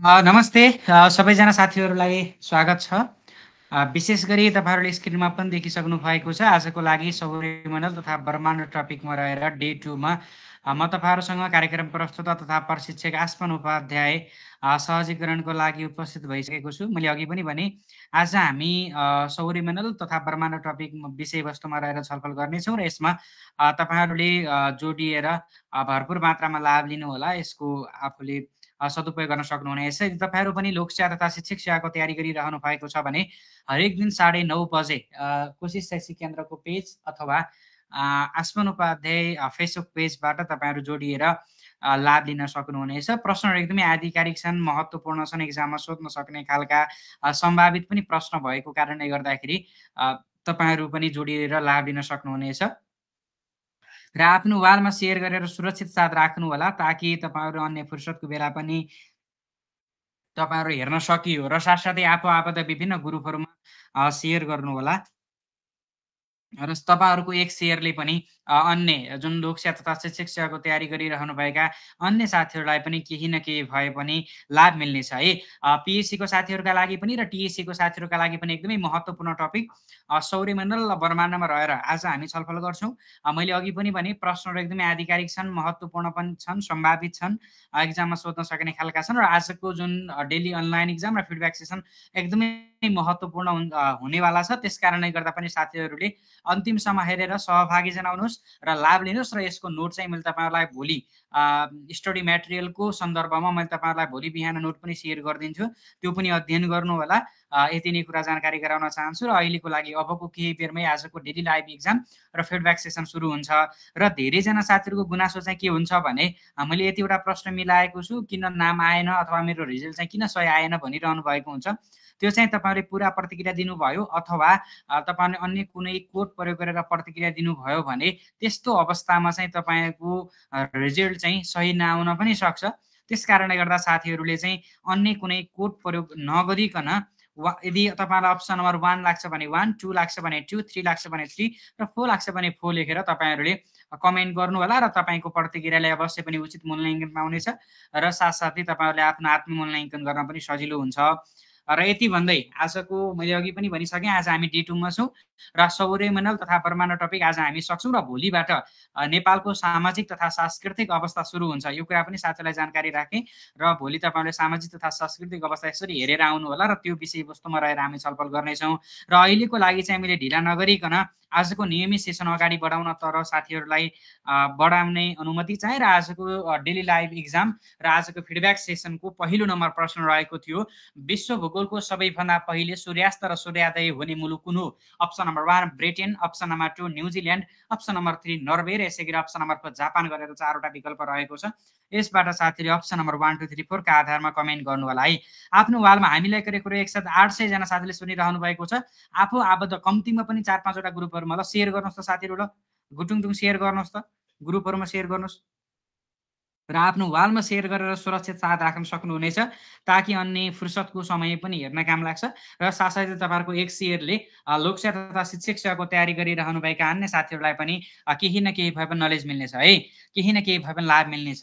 नमस्ते सबैजना साथीहरूलाई स्वागत छ विशेष गरी तपाईँहरूले स्क्रिनमा पनि देखिसक्नु भएको छ आजको लागि सौर्यमण्डल तथा ब्रह्माण्ड टपिकमा रहेर डे टूमा म तपाईँहरूसँग कार्यक्रम प्रस्तुत तथा प्रशिक्षक आसमन उपाध्याय सहजीकरणको लागि उपस्थित भइसकेको छु मैले अघि पनि भने आज हामी सौर्यमण्डल तथा ब्रह्माण्ड टपिक विषयवस्तुमा रहेर छलफल गर्नेछौँ र यसमा तपाईँहरूले जोडिएर भरपुर मात्रामा लाभ लिनुहोला यसको आफूले सदुपयोग गर्न सक्नुहुनेछ यदि तपाईँहरू पनि लोकसेवा तथा शिक्षक सेवाको तयारी गरिरहनु भएको छ भने हरेक दिन साढे नौ बजे कोसिस शैक्षिक केन्द्रको पेज अथवा आसमान उपाध्याय फेसबुक पेजबाट तपाईँहरू जोडिएर लाभ लिन सक्नुहुनेछ प्रश्नहरू एकदमै आधिकारिक छन् महत्त्वपूर्ण छन् एक्जाममा सोध्न सक्ने खालका सम्भावित पनि प्रश्न भएको कारणले गर्दाखेरि तपाईँहरू पनि जोडिएर लाभ लिन सक्नुहुनेछ र आफ्नो वालमा सेयर गरेर सुरक्षित साथ राख्नु होला ताकि तपाईँहरू अन्य फुर्सदको बेला पनि तपाईँहरू हेर्न सकियो र साथसाथै आफू आपदा विभिन्न ग्रुपहरूमा सेयर गर्नुहोला र तपाईँहरूको एक सेयरले पनि अन्य जुन लोकसेवा तथा शिक्षक सेवाको तयारी गरिरहनुभएका अन्य साथीहरूलाई पनि केही न केही भए पनि लाभ मिल्नेछ है पिएससीको साथीहरूका लागि पनि र टिएससीको साथीहरूका लागि पनि एकदमै महत्त्वपूर्ण टपिक सौर्यमण्डल र ब्रह्माण्डमा रहेर आज हामी छलफल गर्छौँ मैले अघि पनि भने प्रश्नहरू एकदमै आधिकारिक छन् महत्त्वपूर्ण पनि छन् सम्भावित छन् एक्जाममा सोध्न सकिने खालका छन् र आजको जुन डेली अनलाइन इक्जाम र फिडब्याक सेसन एकदमै महत्त्वपूर्ण हुनेवाला छ त्यस कारणले गर्दा पनि साथीहरूले अन्तिमसम्म हेरेर सहभागी जनाउनुहोस् र लाभ लिनुहोस् र यसको नोट चाहिँ मैले तपाईँहरूलाई भोलि स्टडी मेटेरियलको सन्दर्भमा मैले तपाईँहरूलाई भोलि बिहान नोट पनि सेयर गरिदिन्छु त्यो पनि अध्ययन होला यति नै कुरा जानकारी गराउन चाहन्छु र अहिलेको लागि अबको केही बेरमै आजको डेली लाइभ इक्जाम र फिडब्याक सेसन सुरु हुन्छ र धेरैजना साथीहरूको गुनासो चाहिँ के हुन्छ भने मैले यतिवटा प्रश्न मिलाएको छु किन नाम आएन अथवा मेरो रिजल्ट चाहिँ किन सही आएन भनिरहनु भएको हुन्छ त्यो चाहिँ तपाईँले पुरा प्रतिक्रिया दिनुभयो अथवा तपाईँले अन्य कुनै कोड प्रयोग गरेर प्रतिक्रिया दिनुभयो भने त्यस्तो अवस्थामा चाहिँ तपाईँको रिजल्ट चाहिँ सही नआउन पनि सक्छ त्यस कारणले गर्दा साथीहरूले चाहिँ अन्य कुनै कोड प्रयोग नगरिकन यदि तपाईँलाई अप्सन नम्बर वान लाग्छ भने वान टू लाग्छ भने टू थ्री लाग्छ भने थ्री र फोर लाग्छ भने फोर लेखेर तपाईँहरूले कमेन्ट गर्नुहोला र तपाईँको प्रतिक्रियालाई अवश्य पनि उचित मूल्याङ्कन पाउनेछ र साथसाथै तपाईँहरूले आफ्नो आत्ममूल्याङ्कन गर्न पनि सजिलो हुन्छ र यति भन्दै आजको मैले अघि पनि भनिसकेँ आज हामी डे टूमा छौँ र सौर्यमण्डल तथा परमाणु टपिक आज हामी सक्छौँ र भोलिबाट नेपालको सामाजिक तथा सांस्कृतिक अवस्था सुरु हुन्छ यो कुरा पनि साथीलाई जानकारी राखेँ र भोलि तपाईँले सामाजिक तथा सांस्कृतिक अवस्था यसरी हेरेर आउनु होला र त्यो विषयवस्तुमा रहेर हामी छलफल गर्नेछौँ र अहिलेको लागि चाहिँ हामीले ढिला नगरिकन आजको नियमित सेसन अगाडि बढाउन तर साथीहरूलाई बढाउने अनुमति चाहे र आजको डेली लाइभ इक्जाम र आजको फिडब्याक सेसनको पहिलो नम्बर प्रश्न रहेको थियो विश्व भूगोलको सबैभन्दा पहिले सूर्यास्त र सूर्यादय हुने मुलुक कुन हो option number one Britain option number two New Zealand option number three Norway र यसै गरी अप्सन नम्बर फोर जापान गरेर चारवटा विकल्प रहेको छ यसबाट साथीले option number one two three फोरका आधारमा कमेन्ट गर्नु होला है आफ्नो वालमा हामीलाई गरेको कुरो एकसाथ आठ सयजना साथीले सुनिरहनु भएको छ आफू आबद्ध कम्तीमा पनि चार पाँचवटा ग्रुपहरूमा ल सेयर गर्नुहोस् त साथीहरू ल गुटुङटुङ सेयर गर्नुहोस् त ग्रुपहरूमा सेयर गर्नुहोस् र आफ्नो वालमा सेयर गरेर सुरक्षित साथ राख्न सक्नुहुनेछ ताकि अन्य फुर्सदको समय पनि हेर्न काम लाग्छ र साथसाथै तपाईँहरूको एक सेयरले लोकसेवा तथा शिक्षक सेवाको तयारी गरिरहनुभएका अन्य साथीहरूलाई पनि केही न केही भए पनि नलेज मिल्नेछ है केही न केही भए पनि लाभ मिल्नेछ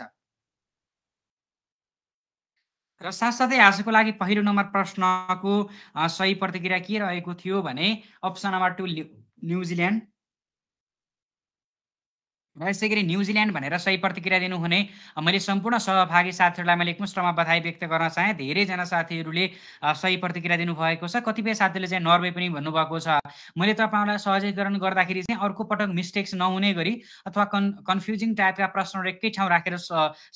र साथसाथै आजको लागि पहिलो नम्बर प्रश्नको सही प्रतिक्रिया के रहेको थियो भने अप्सन नम्बर टू न्युजिल्यान्ड र यसै गरी न्युजिल्यान्ड भनेर सही प्रतिक्रिया दिनुहुने मैले सम्पूर्ण सहभागी साथीहरूलाई मैले एकमुष्टमा बधाई व्यक्त गर्न चाहेँ धेरैजना साथीहरूले सही प्रतिक्रिया दिनुभएको छ कतिपय साथीहरूले चाहिँ नर्वे पनि भन्नुभएको छ मैले तपाईँहरूलाई सहजीकरण गर्दाखेरि चाहिँ अर्को पटक मिस्टेक्स नहुने गरी अथवा कन् कन्फ्युजिङ टाइपका प्रश्नहरू एकै ठाउँ राखेर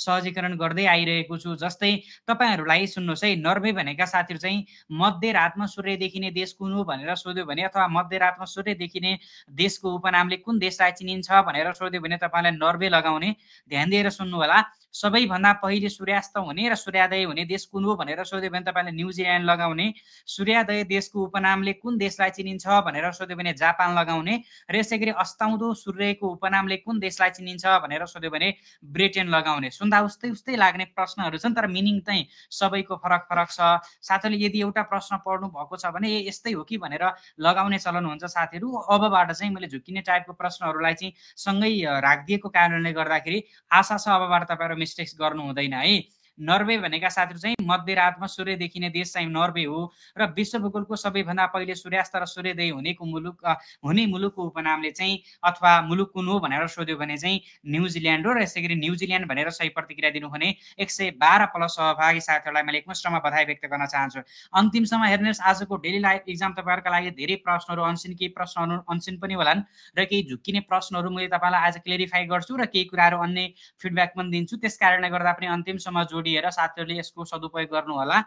सहजीकरण गर्दै आइरहेको छु जस्तै तपाईँहरूलाई सुन्नुहोस् है नर्वे भनेका साथीहरू चाहिँ मध्यरातमा सूर्य देखिने देश कुन हो भनेर सोध्यो भने अथवा मध्यरातमा सूर्य देखिने देशको उपनामले कुन देशलाई चिनिन्छ भनेर सोध्यो भने भने तपाईँलाई नर्वे लगाउने ध्यान दिएर सुन्नु होला सबैभन्दा पहिले सूर्यास्त हुने र सूर्योदय हुने देश कुन हो भनेर सोध्यो भने तपाईँले न्युजिल्यान्ड लगाउने सूर्योदय देशको उपनामले कुन देशलाई चिनिन्छ भनेर सोध्यो भने जापान लगाउने र यसै गरी अस्ताउँदो सूर्यको उपनामले कुन देशलाई चिनिन्छ भनेर सोध्यो भने ब्रिटेन लगाउने सुन्दा उस्तै उस्तै लाग्ने प्रश्नहरू छन् तर मिनिङ चाहिँ सबैको फरक फरक छ साथीहरूले यदि एउटा प्रश्न पढ्नु भएको छ भने यस्तै हो कि भनेर लगाउने चलन हुन्छ साथीहरू अबबाट चाहिँ मैले झुक्किने टाइपको प्रश्नहरूलाई चाहिँ सँगै राखिदिएको कारणले गर्दाखेरि आशा छ अबबाट तपाईँहरू मिस्टेक्स गर्नु हुँदैन है नर्वे भनेका साथीहरू चाहिँ मध्यरातमा सूर्य देखिने देश चाहिँ नर्वे हो र विश्व भूगोलको सबैभन्दा पहिले सूर्यास्त र सूर्योदय हुनेको मुलुक हुने मुलुकको उपनामले चाहिँ अथवा मुलुक कुन हो भनेर सोध्यो भने चाहिँ न्युजिल्यान्ड हो र यसै गरी न्युजिल्यान्ड भनेर सही प्रतिक्रिया दिनुहुने एक सय बाह्र प्लस सहभागी साथीहरूलाई मैले एकमुष्टमा बधाई व्यक्त गर्न चाहन्छु अन्तिमसम्म हेर्नुहोस् आजको डेली लाइफ इक्जाम तपाईँहरूका लागि धेरै प्रश्नहरू अनसिन केही प्रश्नहरू अनसिन पनि होलान् र केही झुक्किने प्रश्नहरू मैले तपाईँलाई आज क्लियरिफाई गर्छु र केही कुराहरू अन्य फिडब्याक पनि दिन्छु त्यस कारणले गर्दा पनि अन्तिमसम्म जोडिएर साथीहरूले यसको सदुप तपाईँ गर्नुहोला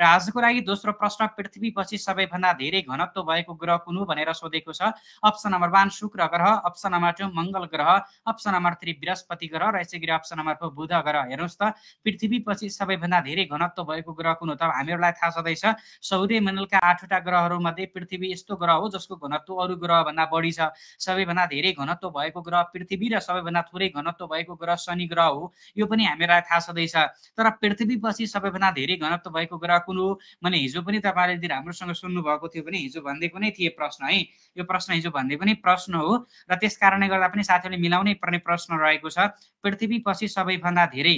र आजको लागि दोस्रो प्रश्न पृथ्वीपछि सबैभन्दा धेरै घनत्व भएको ग्रह कुन हो भनेर सोधेको छ अप्सन नम्बर वान शुक्र ग्रह अप्सन नम्बर टू मङ्गल ग्रह अप्सन नम्बर थ्री बृहस्पति ग्रह र यसै गरी अप्सन नम्बर फोर बुध ग्रह हेर्नुहोस् त पृथ्वीपछि सबैभन्दा धेरै घनत्व भएको ग्रह कुन हो त हामीहरूलाई थाहा छँदैछ सौर्य मण्डलका आठवटा ग्रहहरूमध्ये पृथ्वी यस्तो ग्रह हो जसको घनत्व अरू ग्रहभन्दा बढी छ सबैभन्दा धेरै घनत्व भएको ग्रह पृथ्वी र सबैभन्दा थोरै घनत्व भएको ग्रह शनि ग्रह हो यो पनि हामीलाई थाहा छँदैछ तर पृथ्वीपछि सबैभन्दा धेरै घनत्व भएको ग्रह कुन हो मैले हिजो पनि तपाईँले यदि राम्रोसँग सुन्नुभएको थियो भने हिजो भनिदिएको नै थिए प्रश्न है यो प्रश्न हिजो भनिदिएको नै प्रश्न हो र त्यस कारणले गर्दा पनि साथीहरूले मिलाउनै पर्ने प्रश्न रहेको छ पृथ्वी पछि सबैभन्दा धेरै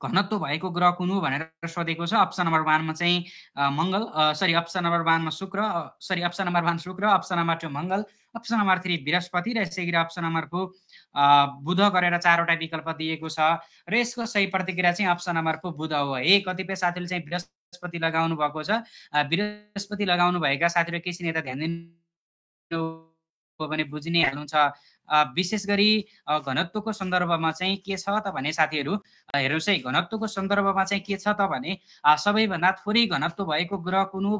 घनत्व भएको ग्रह कुन हो भनेर सोधेको छ अप्सन नम्बर वानमा चाहिँ मङ्गल सरी अप्सन नम्बर वानमा शुक्र सरी अप्सन नम्बर वान शुक्र अप्सन नम्बर टू मङ्गल अप्सन नम्बर थ्री बृहस्पति र यसै गरी अप्सन नम्बर फोर बुध गरेर चारवटा विकल्प दिएको छ र यसको सही प्रतिक्रिया चाहिँ अप्सन नम्बर बुध हो है कतिपय साथीले चाहिँ बृहस्पति लगाउनु भएको छ बृहस्पति लगाउनु भएका साथीहरू केसी त ध्यान दिनु हो भने बुझि नै हाल्नुहुन्छ विशेष गरी घनत्वको सन्दर्भमा चाहिँ के छ त भने साथीहरू हेर्नुहोस् है घनत्वको सन्दर्भमा चाहिँ के छ त भने सबैभन्दा थोरै घनत्व भएको ग्रह कुन हो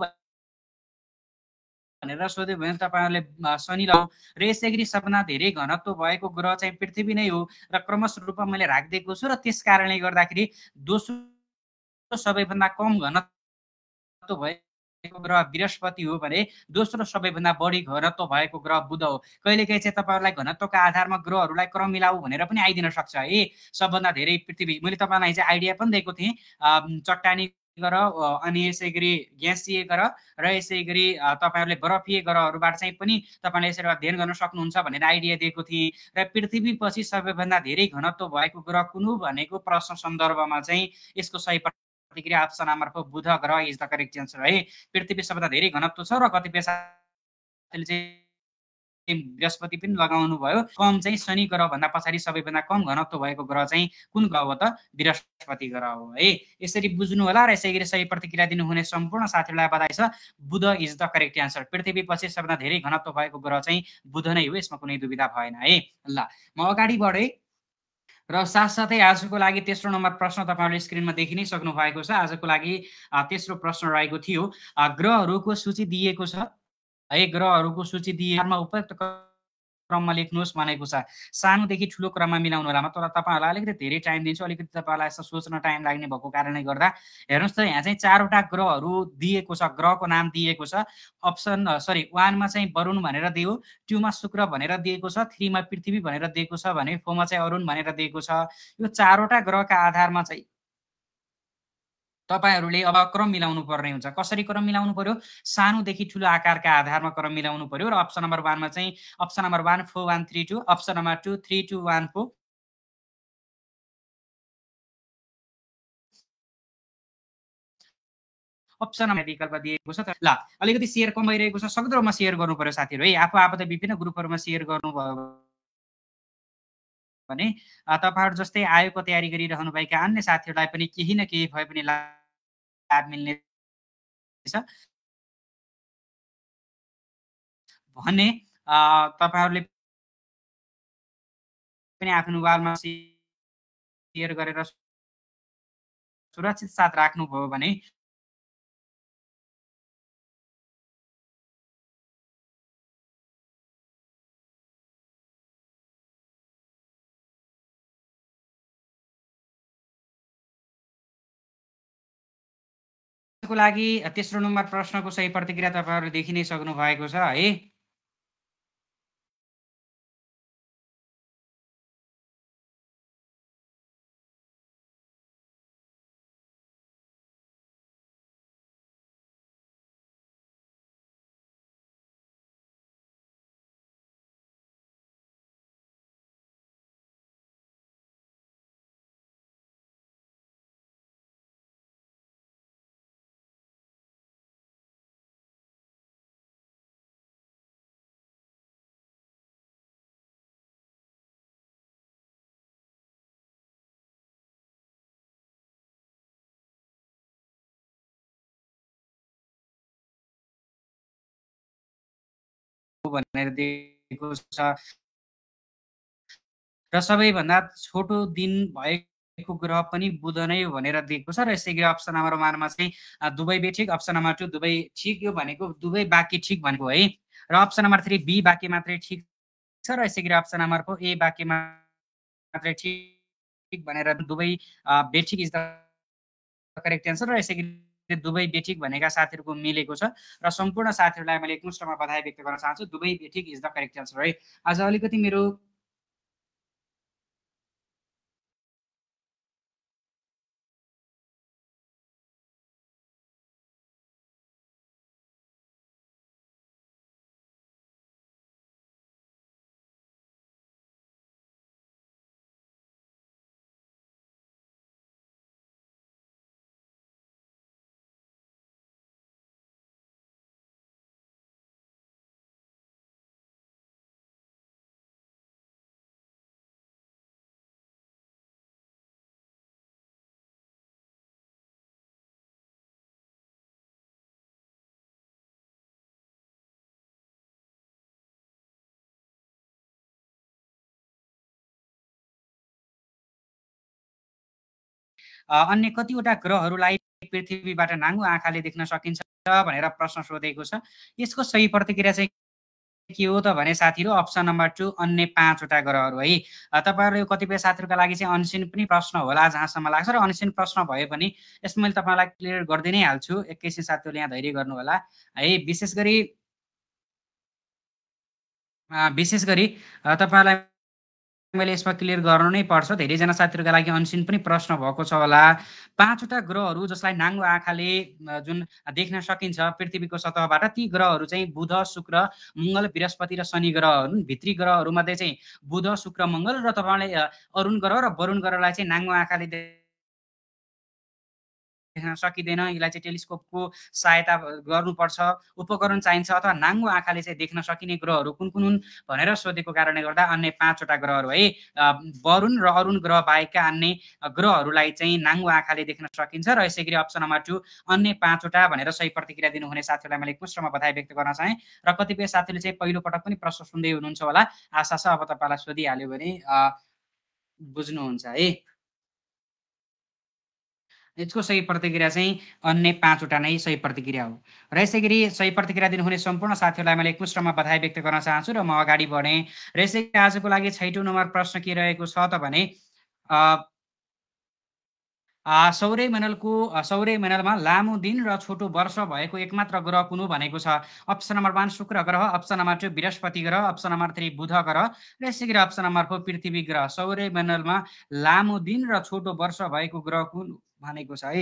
भनेर सोध्यो भने तपाईँहरूले शनि ल र यसै गरी सपना धेरै घनत्व भएको ग्रह चाहिँ पृथ्वी नै हो र क्रमश रूपमा मैले राखिदिएको छु र त्यस कारणले गर्दाखेरि दोस्रो सबैभन्दा कम घनत्व भएको ग्रह बृहस्पति हो भने दोस्रो सबैभन्दा बढी घनत्व भएको ग्रह बुध हो कहिलेकाहीँ चाहिँ तपाईँहरूलाई घनत्वको आधारमा ग्रहहरूलाई क्रम मिलाऊ भनेर पनि आइदिन सक्छ है सबभन्दा धेरै पृथ्वी मैले तपाईँलाई चाहिँ आइडिया पनि दिएको थिएँ चट्टानी गर अनि यसै गरी ग्यासीय गर र यसै गरी तपाईँहरूले बरफीय ग्रहहरूबाट चाहिँ पनि तपाईँले यसरी अध्ययन गर्न सक्नुहुन्छ भनेर आइडिया दिएको थिएँ र पृथ्वीपछि सबैभन्दा धेरै घनत्व भएको ग्रह कुन हो भनेको प्रश्न सन्दर्भमा चाहिँ यसको सही प्रतिक्रिया अप्सन नम्बर बुध ग्रह इज द करेक्ट एन्सर है पृथ्वी सबभन्दा धेरै घनत्व छ र कतिपय बृहस्पति पनि लगाउनु भयो कम चाहिँ शनि ग्रह भन्दा पछाडि सबैभन्दा कम घनत्व भएको ग्रह चाहिँ कुन ग्रह हो त बृहस्पति ग्रह हो है यसरी बुझ्नु होला र यसै गरी सही प्रतिक्रिया दिनुहुने सम्पूर्ण साथीहरूलाई बधाई छ बुध इज द करेक्ट एन्सर पृथ्वी पछि सबभन्दा धेरै घनत्व भएको ग्रह चाहिँ बुध नै हो यसमा कुनै दुविधा भएन है ल म अगाडि बढेँ र साथसाथै आजको लागि तेस्रो नम्बर प्रश्न तपाईँहरूले स्क्रिनमा देखि नै सक्नु भएको छ आजको लागि तेस्रो प्रश्न रहेको थियो ग्रहहरूको सूची दिएको छ है ग्रहहरूको सूची दिएमा उपयुक्त क्रममा लेख्नुहोस् भनेको छ सानोदेखि ठुलो क्रममा मिलाउनु होला म तर तपाईँहरूलाई अलिकति धेरै टाइम दिन्छु अलिकति तपाईँहरूलाई यसो सोच्न टाइम लाग्ने भएको कारणले गर्दा हेर्नुहोस् त यहाँ चाहिँ चारवटा ग्रहहरू दिएको छ ग्रहको नाम दिएको छ अप्सन सरी वानमा चाहिँ वरुण भनेर दियो टूमा शुक्र भनेर दिएको छ थ्रीमा पृथ्वी भनेर दिएको छ भने फोरमा चाहिँ अरुण भनेर दिएको छ यो चारवटा ग्रहका आधारमा चाहिँ तपाईँहरूले अब क्रम मिलाउनु पर्ने हुन्छ कसरी क्रम मिलाउनु पर्यो सानोदेखि ठुलो आकारका आधारमा क्रम मिलाउनु पर्यो र अप्सन नम्बर वानमा चाहिँ option number one four one three two option number two three two one four option विकल्प दिएको छ ल अलिकति सेयर कम भइरहेको छ सक्दोमा सेयर गर्नु पर्यो साथीहरू है आफू आफू त विभिन्न ग्रुपहरूमा सेयर गर्नुभयो भने तपाईँहरू जस्तै आयोगको तयारी गरिरहनु भएका अन्य साथीहरूलाई पनि केही न केही भए पनि ला एडमिनले भने तपाईँहरूले पनि आफ्नो मोबाइलमा सेयर गरेर सुरक्षित साथ राख्नुभयो भने को लागि तेस्रो नम्बर प्रश्नको सही प्रतिक्रिया तपाईँहरू देखि नै सक्नु भएको छ है भनेर दिएको छ र सबैभन्दा छोटो दिन भएको ग्रह पनि बुध नै भनेर दिएको छ र यसै गरी अप्सन नम्बर वानमा चाहिँ दुबई बे अप्सन नम्बर टू दुबई ठिक यो भनेको दुबई बाँकी ठिक भनेको है र अप्सन नम्बर थ्री बी बाँकी मात्रै ठिक छ र यसै गरी अप्सन नम्बर फोर ए बाँकी मात्रै ठिक भनेर दुबई बेठिक इज द करेक्ट एन्सर र यसै गरी दुवै बेठिक भनेका साथीहरूको मिलेको छ र सम्पूर्ण साथीहरूलाई मैले एकमुष्टमा बधाई व्यक्त गर्न चाहन्छु दुवै बेठिक इज द करेक्ट आन्सर है आज अलिकति मेरो अन्य कतिवटा ग्रहहरूलाई पृथ्वीबाट नाङ्गो आँखाले देख्न सकिन्छ भनेर प्रश्न सोधेको छ यसको सही प्रतिक्रिया चाहिँ के हो त भने साथीहरू अप्सन नम्बर टू अन्य पाँचवटा ग्रहहरू है तपाईँहरू यो कतिपय साथीहरूका लागि चाहिँ अनसिन पनि प्रश्न होला जहाँसम्म लाग्छ र अनसिन प्रश्न भए पनि यसमा मैले तपाईँलाई क्लियर गरिदिइ नै हाल्छु एकैछिन साथीहरूले यहाँ धैर्य गर्नु होला है विशेष गरी विशेष गरी तपाईँलाई मैले यसमा क्लियर गर्नु नै पर्छ धेरैजना साथीहरूका लागि अनसिन पनि प्रश्न भएको छ होला पाँचवटा ग्रहहरू जसलाई नाङ्गो आँखाले जुन देख्न सकिन्छ पृथ्वीको सतहबाट ती ग्रहहरू चाहिँ बुध शुक्र मङ्गल बृहस्पति र शनि ग्रहहरू भित्री ग्रहहरूमध्ये चाहिँ बुध शुक्र मङ्गल र तपाईँले अरुण ग्रह र वरुण ग्रहलाई चाहिँ नाङ्गो आँखाले देख्न सकिँदैन यसलाई चाहिँ टेलिस्कोपको सहायता गर्नुपर्छ उपकरण चाहिन्छ अथवा नाङ्गो आँखाले चाहिँ देख्न सकिने ग्रहहरू कुन कुन हुन् भनेर सोधेको कारणले गर्दा अन्य पाँचवटा ग्रहहरू है वरुण र अरुण ग्रह बाहेकका अन्य ग्रहहरूलाई चाहिँ नाङ्गो आँखाले देख्न सकिन्छ र यसै गरी अप्सन नम्बर टू अन्य पाँचवटा भनेर सही प्रतिक्रिया दिनुहुने साथीहरूलाई मैले पुष्टमा बधाई व्यक्त गर्न चाहेँ र कतिपय साथीले चाहिँ पहिलो पटक पनि प्रश्न सुन्दै हुनुहुन्छ होला आशा छ अब तपाईँलाई सोधिहाल्यो भने बुझ्नुहुन्छ है यसको सही प्रतिक्रिया चाहिँ अन्य पाँचवटा नै सही प्रतिक्रिया हो र यसै गरी सही प्रतिक्रिया दिनुहुने सम्पूर्ण साथीहरूलाई मैले एकमुष्टमा बधाई व्यक्त गर्न चाहन्छु र म अगाडि बढेँ र यसै गरी आजको लागि छैटौँ नम्बर प्रश्न के रहेको छ त भने सौर्य मण्डलको सौर्य मण्डलमा लामो दिन र छोटो वर्ष भएको एकमात्र ग्रह कुन भनेको छ अप्सन नम्बर वान शुक्र ग्रह अप्सन नम्बर टू बृहस्पति ग्रह अप्सन नम्बर थ्री बुध ग्रह र यसै गरी अप्सन नम्बर फोर पृथ्वी ग्रह सौर्य मण्डलमा लामो दिन र छोटो वर्ष भएको ग्रह कुन भनेको छ है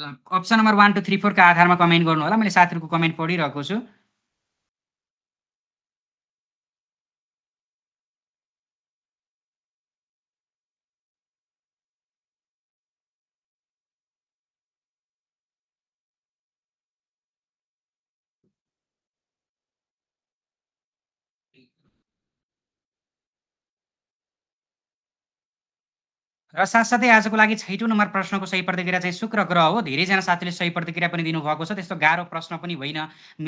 ल option number one two three फोरको आधारमा कमेन्ट गर्नु होला मैले साथीहरूको कमेन्ट पढिरहेको छु र साथसाथै आजको लागि छैटौँ नम्बर प्रश्नको सही प्रतिक्रिया चाहिँ शुक्र ग्रह हो धेरैजना साथीले सही प्रतिक्रिया पनि दिनुभएको छ त्यस्तो गाह्रो प्रश्न पनि होइन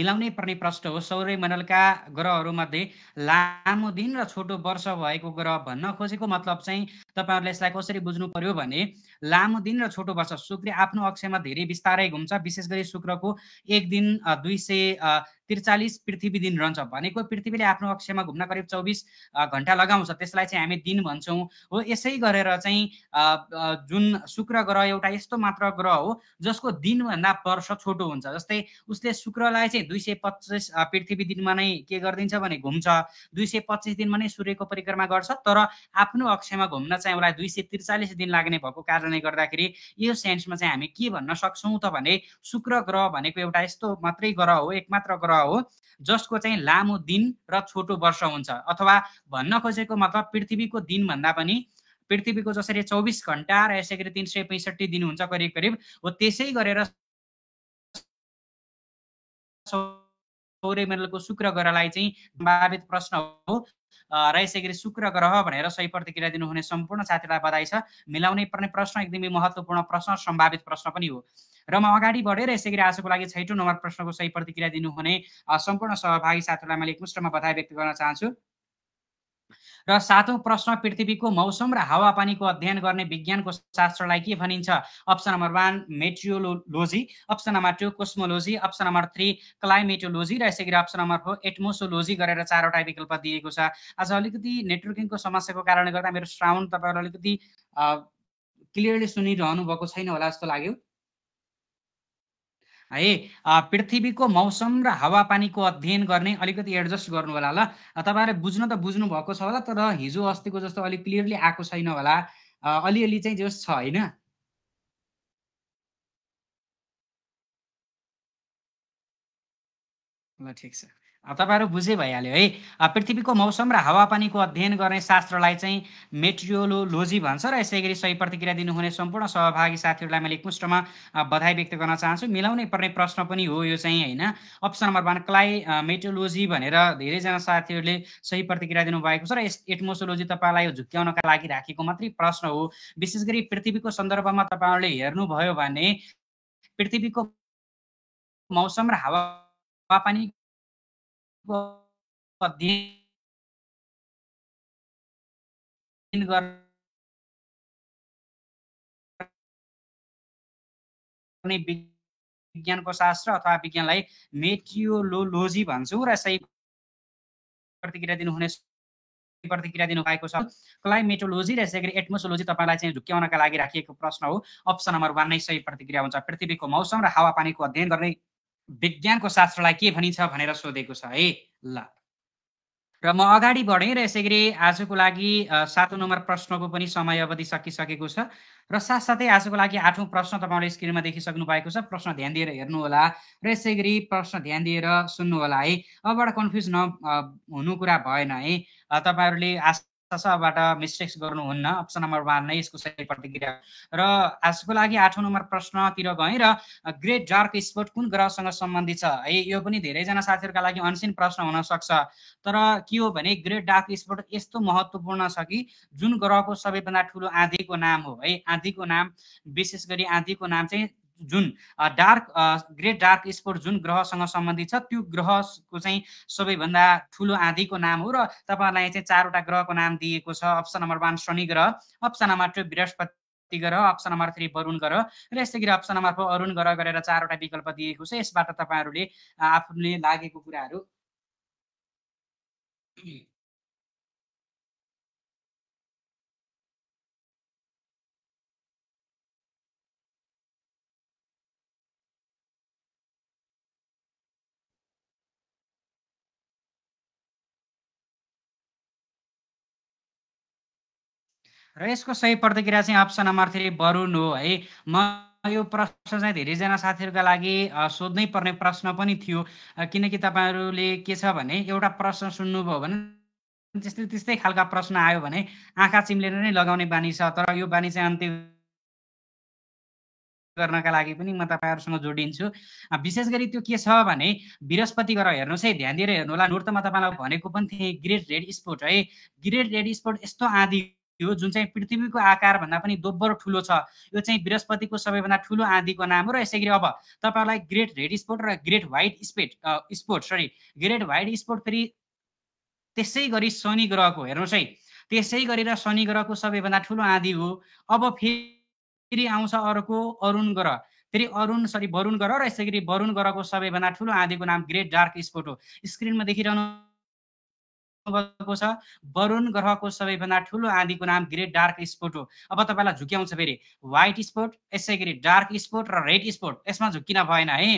मिलाउनै पर्ने प्रश्न हो सौर्य मण्डलका ग्रहहरूमध्ये लामो दिन र छोटो वर्ष भएको ग्रह भन्न खोजेको मतलब चाहिँ तपाईँहरूले यसलाई कसरी बुझ्नु पर्यो भने लामो दिन र छोटो वर्ष शुक्र आफ्नो अक्षमा धेरै बिस्तारै घुम्छ विशेष गरी शुक्रको एक दिन दुई सय त्रिचालिस पृथ्वी दिन रहन्छ भनेको पृथ्वीले आफ्नो अक्षमा घुम्न करिब चौबिस घन्टा लगाउँछ त्यसलाई चाहिँ हामी दिन भन्छौँ हो यसै गरेर चाहिँ जुन शुक्र ग्रह एउटा यस्तो मात्र ग्रह हो जसको दिनभन्दा वर्ष छोटो हुन्छ जस्तै उसले शुक्रलाई चाहिँ दुई सय पच्चिस पृथ्वी दिनमा नै के गरिदिन्छ भने घुम्छ दुई सय पच्चिस दिनमा नै सूर्यको परिक्रमा गर्छ तर आफ्नो अक्षमा घुम्न चाहिँ उसलाई दुई सय त्रिचालिस दिन लाग्ने भएको कारणले गर्दाखेरि यो सेन्समा चाहिँ हामी के भन्न सक्छौँ त भने शुक्र ग्रह भनेको एउटा यस्तो मात्रै ग्रह हो एकमात्र ग्रह हो जसको चाहिँ लामो दिन र छोटो वर्ष हुन्छ अथवा भन्न खोजेको मतलब पृथ्वीको दिनभन्दा पनि पृथ्वीको जसरी चौबिस घन्टा र यसै गरी तिन सय पैँसठी दिन हुन्छ करिब करिब हो त्यसै गरेर सौर्य मण्डलको शुक्र ग्रहलाई चाहिँ सम्भावित प्रश्न हो र यसै गरी शुक्र ग्रह भनेर सही प्रतिक्रिया दिनुहुने सम्पूर्ण साथीलाई बधाई छ मिलाउनै पर्ने प्रश्न एकदमै महत्त्वपूर्ण प्रश्न सम्भावित प्रश्न पनि हो र म अगाडि बढेर यसै गरी आजको लागि छैटौँ नम्बर प्रश्नको सही प्रतिक्रिया दिनुहुने सम्पूर्ण सहभागी साथीलाई मैले एकमुष्टमा बधाई व्यक्त गर्न चाहन्छु र सातौँ प्रश्न पृथ्वीको मौसम र हावापानीको अध्ययन गर्ने विज्ञानको शास्त्रलाई के भनिन्छ option number one meteorology option number two cosmology option number three climatology र यसै गरी अप्सन नम्बर फोर एटमोसोलोजी गरेर चारवटा विकल्प दिएको छ आज अलिकति नेटवर्किङको समस्याको कारणले गर्दा मेरो साउन्ड तपाईँहरू अलिकति क्लियरली सुनिरहनु भएको छैन होला जस्तो लाग्यो है पृथ्वीको मौसम र हावापानीको अध्ययन गर्ने अलिकति एडजस्ट गर्नु होला ल तपाईँहरू बुझ्न त बुझ्नु भएको छ होला तर हिजो अस्तिको जस्तो अलिक क्लियरली आएको छैन होला अलिअलि चाहिँ जस छ होइन ल ठिक छ तपाईँहरू बुझे भइहाल्यो है पृथ्वीको मौसम र हावापानीको अध्ययन गर्ने शास्त्रलाई चाहिँ मेट्रियोलोजी भन्छ र यसै गरी सही प्रतिक्रिया दिनुहुने सम्पूर्ण सहभागी साथीहरूलाई मैले एकमुष्टमा बधाई व्यक्त गर्न चाहन्छु मिलाउनै पर्ने प्रश्न पनि हो यो चाहिँ होइन अप्सन नम्बर वान क्लाइ मेट्रियोलोजी भनेर धेरैजना साथीहरूले सही प्रतिक्रिया दिनुभएको छ र यस एटमोसोलोजी तपाईँलाई झुक्क्याउनका लागि राखेको मात्रै प्रश्न हो विशेष गरी पृथ्वीको सन्दर्भमा तपाईँहरूले हेर्नुभयो भने पृथ्वीको मौसम र हावा हावापानी अध्ययन विज्ञानको शास्त्र अथवा विज्ञानलाई मेटियोलोजी भन्छु र सही प्रतिक्रिया दिनुहुने प्रतिक्रिया दिनु भएको छ क्लाइमेटोलोजी र यसै गरी एटमोसोलोजी तपाईँलाई चाहिँ झुक्क्याउनका लागि राखिएको प्रश्न हो अप्सन नम्बर वान नै सही प्रतिक्रिया हुन्छ पृथ्वीको मौसम र हावापानीको अध्ययन गर्ने विज्ञानको शास्त्रलाई के भनिन्छ भनेर सोधेको छ है ल र म अगाडि बढेँ र यसै गरी आजको लागि सातौँ नम्बर प्रश्नको पनि समय अवधि सकिसकेको छ र साथसाथै आजको लागि आठौँ प्रश्न तपाईँले स्क्रिनमा देखिसक्नु भएको छ प्रश्न ध्यान दिएर हेर्नुहोला र यसै गरी प्रश्न ध्यान दिएर सुन्नुहोला है अबबाट कन्फ्युज न हुनु कुरा भएन है तपाईँहरूले आशा छबाट मिस्टेक्स गर्नुहुन्न अप्सन नम्बर वान नै यसको सही प्रतिक्रिया र आजको लागि आठौँ नम्बर प्रश्नतिर गएँ र ग्रेट डार्क स्पोट कुन ग्रहसँग सम्बन्धित छ है यो पनि धेरैजना साथीहरूका लागि अनसिन प्रश्न हुनसक्छ तर के हो भने ग्रेट डार्क स्पोट यस्तो महत्त्वपूर्ण छ कि जुन ग्रहको सबैभन्दा ठुलो आँधीको नाम हो है आँधीको नाम विशेष गरी आँधीको नाम चाहिँ जुन डार्क ग्रेट डार्क स्पोट जुन ग्रहसँग सम्बन्धित छ त्यो ग्रहको चाहिँ सबैभन्दा ठुलो आँधीको नाम हो र तपाईँहरूलाई चाहिँ चारवटा ग्रहको नाम दिएको छ अप्सन नम्बर वान शनि ग्रह अप्सन नम्बर टू बृहस्पति ग्रह अप्सन नम्बर थ्री वरुण ग्रह र यस्तै गरी अप्सन नम्बर फोर अरुण ग्रह गरेर चारवटा विकल्प दिएको छ यसबाट तपाईँहरूले आफूले लागेको कुराहरू र यसको सही प्रतिक्रिया चाहिँ अप्सन नम्बर थ्री बरुण हो है म यो प्रश्न चाहिँ धेरैजना साथीहरूका लागि सोध्नै पर्ने प्रश्न पनि थियो किनकि तपाईँहरूले के छ भने एउटा प्रश्न सुन्नुभयो भने त्यस्तै त्यस्तै खालका प्रश्न आयो भने आँखा चिम्लेर नै लगाउने बानी छ तर यो बानी चाहिँ अन्त्य गर्नका लागि पनि म तपाईँहरूसँग जोडिन्छु विशेष गरी त्यो के छ भने बृहस्पति गरेर हेर्नुहोस् है ध्यान दिएर हेर्नु होला नोट त म तपाईँलाई भनेको पनि थिएँ ग्रेट रेड स्पोर्ट है ग्रेट रेड स्पोर्ट यस्तो आदि यो जुन चाहिँ पृथ्वीको आकारभन्दा पनि दोब्बर ठुलो छ यो चाहिँ बृहस्पतिको सबैभन्दा ठुलो आँधीको नाम हो र यसै गरी अब तपाईँहरूलाई ग्रेट रेड स्पोट र great white spot spot sorry great white spot फेरि त्यसै गरी शनि ग्रहको हेर्नुहोस् है त्यसै गरेर शनि ग्रहको सबैभन्दा ठुलो आँधी हो अब फेरि आउँछ अर्को अरुण ग्रह फेरि अरुण सरी वरुण ग्रह र यसै गरी वरुण ग्रहको सबैभन्दा ठुलो आँधीको नाम ग्रेट डार्क स्पोट हो स्क्रिनमा देखिरहनु भएको छ वरुण ग्रहको सबैभन्दा ठुलो आँधीको नाम ग्रेट डार्क स्पोट हो अब तपाईँलाई झुक्याउँछ फेरि व्हाइट स्पोट यसै गरी डार्क स्पोट र रेड स्पोट यसमा झुक्किन भएन है